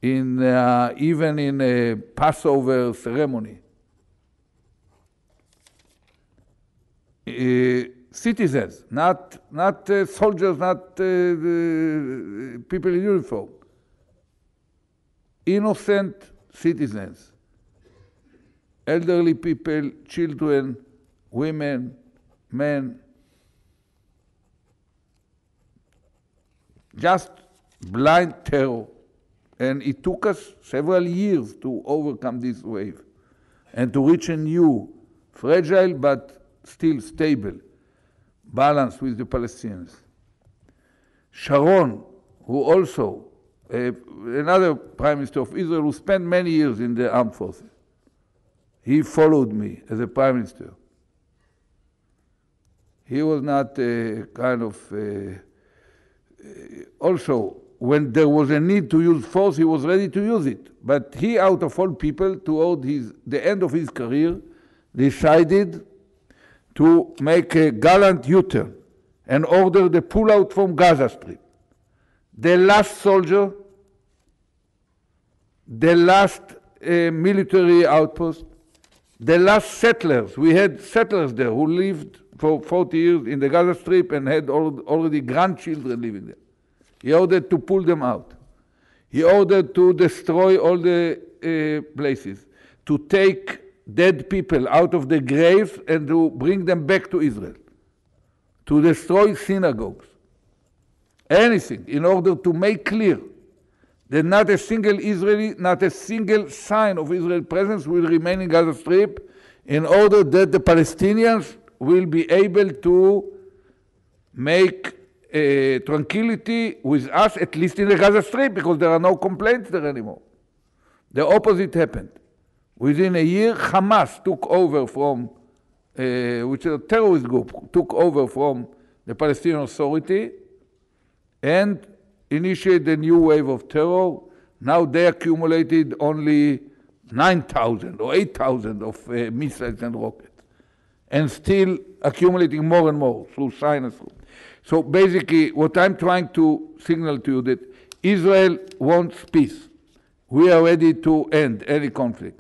in, uh, even in a Passover ceremony. Eh, citizens, not, not uh, soldiers, not uh, uh, people in uniform. Innocent citizens, elderly people, children, women, men, just blind terror. And it took us several years to overcome this wave and to reach a new, fragile but still stable balance with the Palestinians. Sharon, who also, uh, another prime minister of Israel, who spent many years in the armed forces, he followed me as a prime minister. He was not uh, kind of. Uh, also, when there was a need to use force, he was ready to use it. But he, out of all people, toward his, the end of his career, decided to make a gallant U turn and order the pullout from Gaza Strip. The last soldier, the last uh, military outpost, the last settlers. We had settlers there who lived for 40 years in the Gaza Strip and had al- already grandchildren living there. He ordered to pull them out. He ordered to destroy all the uh, places, to take dead people out of the grave and to bring them back to Israel, to destroy synagogues, anything, in order to make clear that not a single Israeli, not a single sign of Israel presence will remain in Gaza Strip in order that the Palestinians will be able to make uh, tranquility with us, at least in the Gaza Strip, because there are no complaints there anymore. The opposite happened. Within a year, Hamas took over from, uh, which is a terrorist group, took over from the Palestinian Authority and initiated a new wave of terror. Now they accumulated only 9,000 or 8,000 of uh, missiles and rockets, and still accumulating more and more through Sinus. So basically, what I'm trying to signal to you that Israel wants peace. We are ready to end any conflict.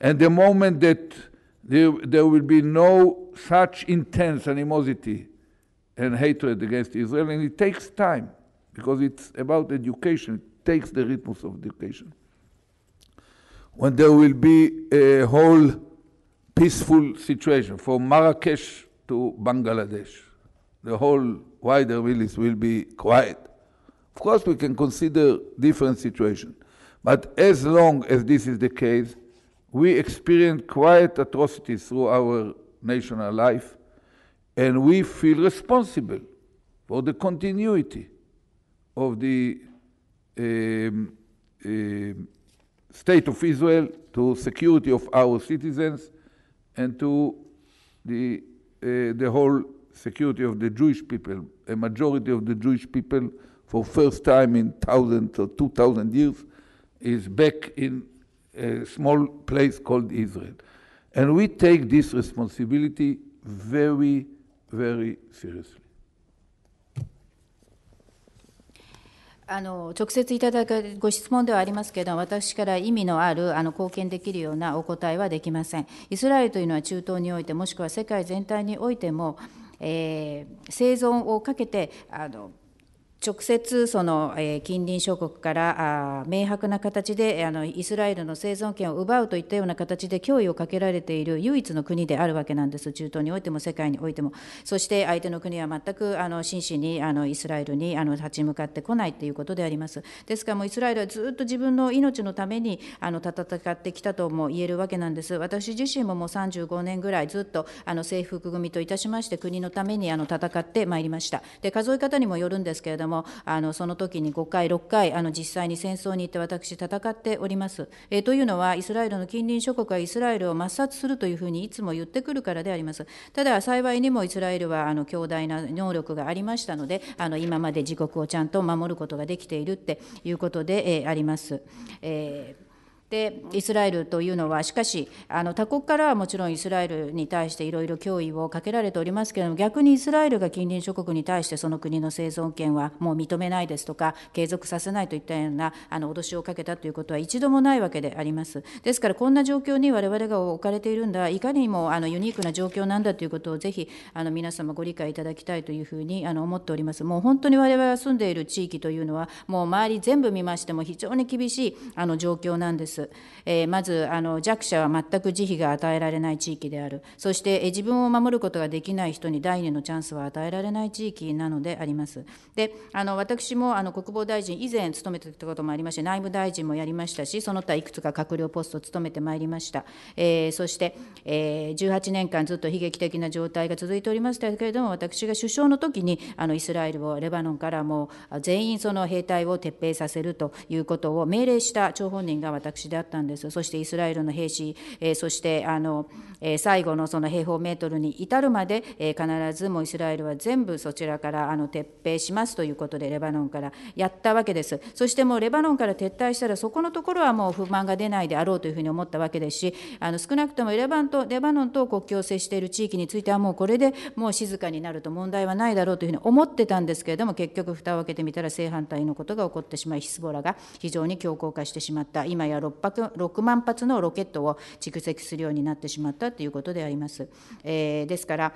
And the moment that there, there will be no such intense animosity and hatred against Israel, and it takes time because it's about education, it takes the rhythm of education. When there will be a whole peaceful situation from Marrakesh to Bangladesh, the whole wider village will be quiet. Of course, we can consider different situations, but as long as this is the case, we experience quite atrocities through our national life, and we feel responsible for the continuity of the um, um, state of Israel to security of our citizens and to the, uh, the whole security of the Jewish people, a majority of the Jewish people for first time in thousands or 2,000 years is back in a small place called Israel. And we take this responsibility very, very seriously. あの直接いただくご質問ではありますけれども、私から意味のあるあの貢献できるようなお答えはできません。イスラエルというのは中東において、もしくは世界全体においても、えー、生存をかけてあの直接その、え近隣諸国からあ明白な形であのイスラエルの生存権を奪うといったような形で脅威をかけられている唯一の国であるわけなんです、中東においても世界においても、そして相手の国は全くあの真摯にあのイスラエルにあの立ち向かってこないということであります。ですからもうイスラエルはずっと自分の命のためにあの戦ってきたとも言えるわけなんです、私自身ももう35年ぐらいずっとあの制服組といたしまして、国のためにあの戦ってまいりました。で数え方にもよるんですけれどももあのその時に5回6回あの実際に戦争に行って私戦っております、えー、というのはイスラエルの近隣諸国はイスラエルを抹殺するというふうにいつも言ってくるからでありますただ幸いにもイスラエルはあの強大な能力がありましたのであの今まで自国をちゃんと守ることができているっていうことで、えー、あります、えーでイスラエルというのはしかしあの他国からはもちろんイスラエルに対していろいろ脅威をかけられておりますけれども逆にイスラエルが近隣諸国に対してその国の生存権はもう認めないですとか継続させないといったようなあの脅しをかけたということは一度もないわけでありますですからこんな状況に我々が置かれているんだいかにもあのユニークな状況なんだということをぜひあの皆様ご理解いただきたいというふうにあの思っておりますもう本当に我々が住んでいる地域というのはもう周り全部見ましても非常に厳しいあの状況なんです。えー、まずあの弱者は全く慈悲が与えられない地域である。そして、えー、自分を守ることができない人に第二のチャンスは与えられない地域なのであります。で、あの私もあの国防大臣以前務めてたこともありまして、内務大臣もやりましたし、その他いくつか閣僚ポストを務めてまいりました。えー、そして、えー、18年間ずっと悲劇的な状態が続いておりましたけれども、私が首相の時にあのイスラエルをレバノンからもう全員その兵隊を撤兵させるということを命令した張本人が私であったんですそしてイスラエルの兵士、えそしてあの、え最後のその平方メートルに至るまで、え必ずもうイスラエルは全部そちらからあの撤兵しますということでレバノンからやったわけですそしてもうレバノンから撤退したらそこのところはもう不満が出ないであろうというふうに思ったわけですしあの少なくともレバンとレバノンと国境を接している地域についてはもうこれでもう静かになると問題はないだろうというふうに思ってたんですけれども結局蓋を開けてみたら正反対のことが起こってしまいヒスボラが非常に強硬化してしまった今や 6, 万発のロケットを蓄積するようになってしまったということであります。えー、ですから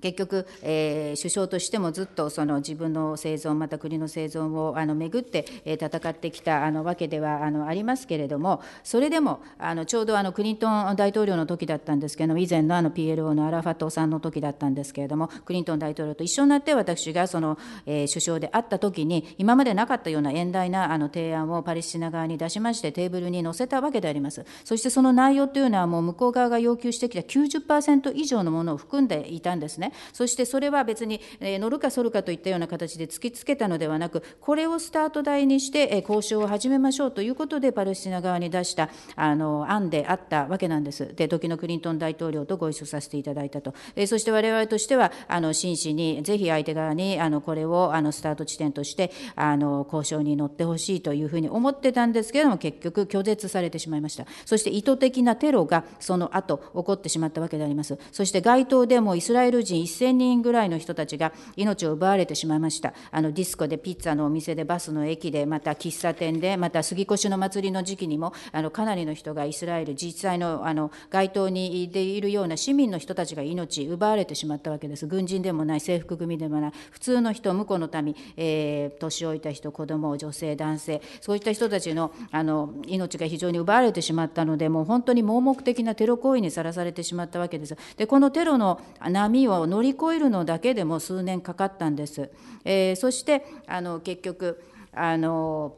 結局、えー、首相としてもずっとその自分の生存、また国の生存をあの巡って、えー、戦ってきたあのわけではあのありますけれども、それでもあのちょうどあのクリントン大統領の時だったんですけど以前のあの PLO のアラファトさんの時だったんですけれども、クリントン大統領と一緒になって、私がその、えー、首相であった時に、今までなかったような遠大なあの提案をパレスチナ側に出しまして、テーブルに載せたわけであります。そしてその内容というのは、もう向こう側が要求してきた90%以上のものを含んでいたんですね。そしてそれは別に、え乗るか反るかといったような形で突きつけたのではなく、これをスタート台にして、え交渉を始めましょうということで、パレスチナ側に出したあの案であったわけなんです。で、時のクリントン大統領とご一緒させていただいたと、えそして我々としては、あの真摯に、ぜひ相手側にあのこれをあのスタート地点としてあの交渉に乗ってほしいというふうに思ってたんですけれども、結局、拒絶されてしまいました。そして意図的なテロがその後起こってしまったわけであります。そして街頭でもイスラエル人1000人ぐらいの人たちが命を奪われてしまいました。あのディスコで、ピッツァのお店で、バスの駅で、また喫茶店で、また杉越の祭りの時期にも、あのかなりの人がイスラエル、実際のあの街頭にているような市民の人たちが命奪われてしまったわけです。軍人でもない、制服組でもない、普通の人、婿の民、えー、年老いた人、子供、女性、男性、そういった人たちのあの命が非常に奪われてしまったので、もう本当に盲目的なテロ行為にさらされてしまったわけです。でこのテロの波を乗り越えるのだけでも数年かかったんです。えー、そしてあの結局あの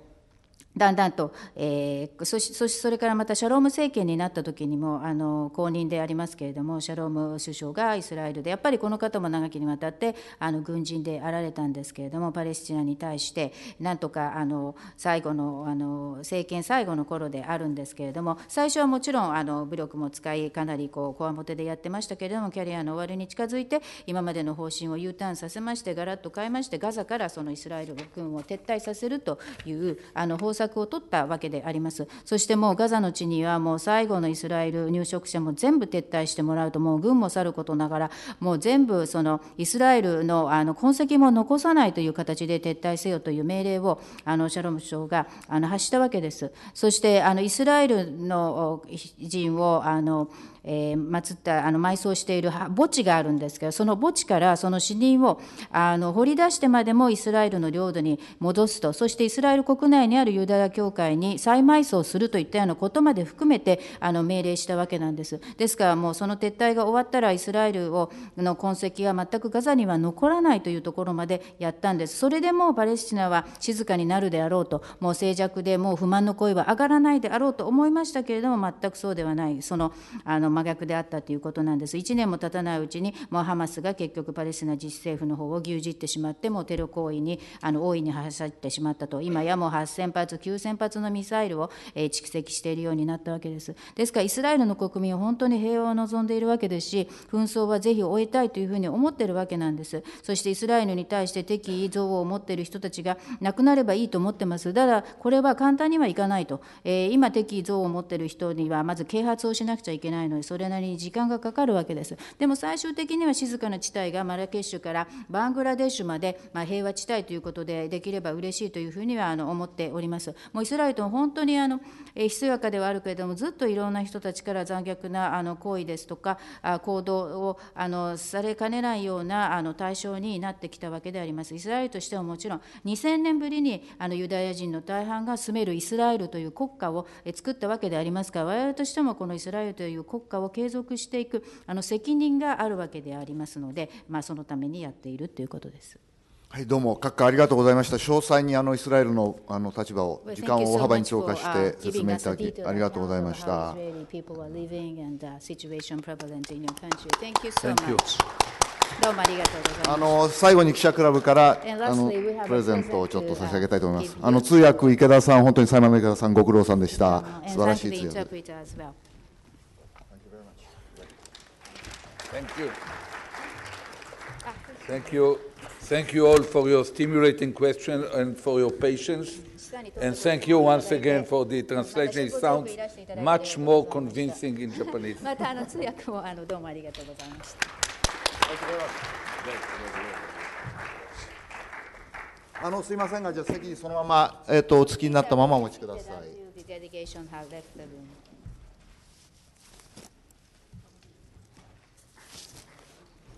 だんだんと、えー、そしそしてそれからまたシャローム政権になった時にもあの公認でありますけれどもシャローム首相がイスラエルでやっぱりこの方も長きにわたってあの軍人であられたんですけれどもパレスチナに対してなんとかあの最後のあの政権最後の頃であるんですけれども最初はもちろんあの武力も使いかなりこうこわもてでやってましたけれどもキャリアの終わりに近づいて今までの方針を U ターンさせましてガラッと変えましてガザからそのイスラエル軍を撤退させるというあの方策策を取ったわけであります。そしてもうガザの地にはもう最後のイスラエル入植者も全部撤退してもらうともう軍もさることながらもう全部そのイスラエルのあの痕跡も残さないという形で撤退せよという命令をあのシャロム首相があの発したわけです。そしてあのイスラエルの人をあのえー、祀ったあの埋葬している墓地があるんですけどその墓地からその死人をあの掘り出してまでもイスラエルの領土に戻すとそしてイスラエル国内にあるユダヤ教会に再埋葬するといったようなことまで含めてあの命令したわけなんです。ですからもうその撤退が終わったらイスラエルをの痕跡は全くガザには残らないというところまでやったんです。それでもパレスチナは静かになるであろうともう静寂でもう不満の声は上がらないであろうと思いましたけれども全くそうではないそのあの真逆であったということなんです、1年も経たないうちに、もうハマスが結局、パレスチナ自治政府の方を牛耳ってしまって、もうテロ行為にあの大いに走ってしまったと、今やもう8000発、9000発のミサイルを、え蓄積しているようになったわけです。ですから、イスラエルの国民は本当に平和を望んでいるわけですし、紛争はぜひ終えたいというふうに思っているわけなんです。そしてイスラエルに対して敵意、憎悪を持っている人たちが亡くなればいいと思ってます。ただ、これは簡単にはいかないと、えー、今、敵意、憎悪を持っている人には、まず啓発をしなくちゃいけないのでにそれなりに時間がかかるわけですでも最終的には静かな地帯がマラケシュからバングラデシュまで、まあ、平和地帯ということでできれば嬉しいというふうにはあの思っておりますもうイスラエルと本当にあのひそやかではあるけれどもずっといろんな人たちから残虐なあの行為ですとか行動をあのされかねないようなあの対象になってきたわけでありますイスラエルとしてはもちろん2000年ぶりにあのユダヤ人の大半が住めるイスラエルという国家を作ったわけでありますから我々としてもこのイスラエルという国化を継続していくあの責任があるわけでありますので、まあ、そのためにやっているということです。はい、どうも、閣下ありがとうございました。詳細にあのイスラエルのあの立場を、時間を大幅に超過して説明いただき、ありがとうございました。どうもありがとうございます。あの最後に記者クラブからあのプレゼントをちょっと差し上げたいと思います。あの通訳池田さん、本当に最後の池田さん、ご苦労さんでした。素晴らしい通訳。Thank you. Thank you. Thank you all for your stimulating questions and for your patience. And thank you once again for the translation. It sounds much more convincing in Japanese. Thank you あのすいませんが、じゃあ席にそのまま、えー、とお付きになったままお持ちください。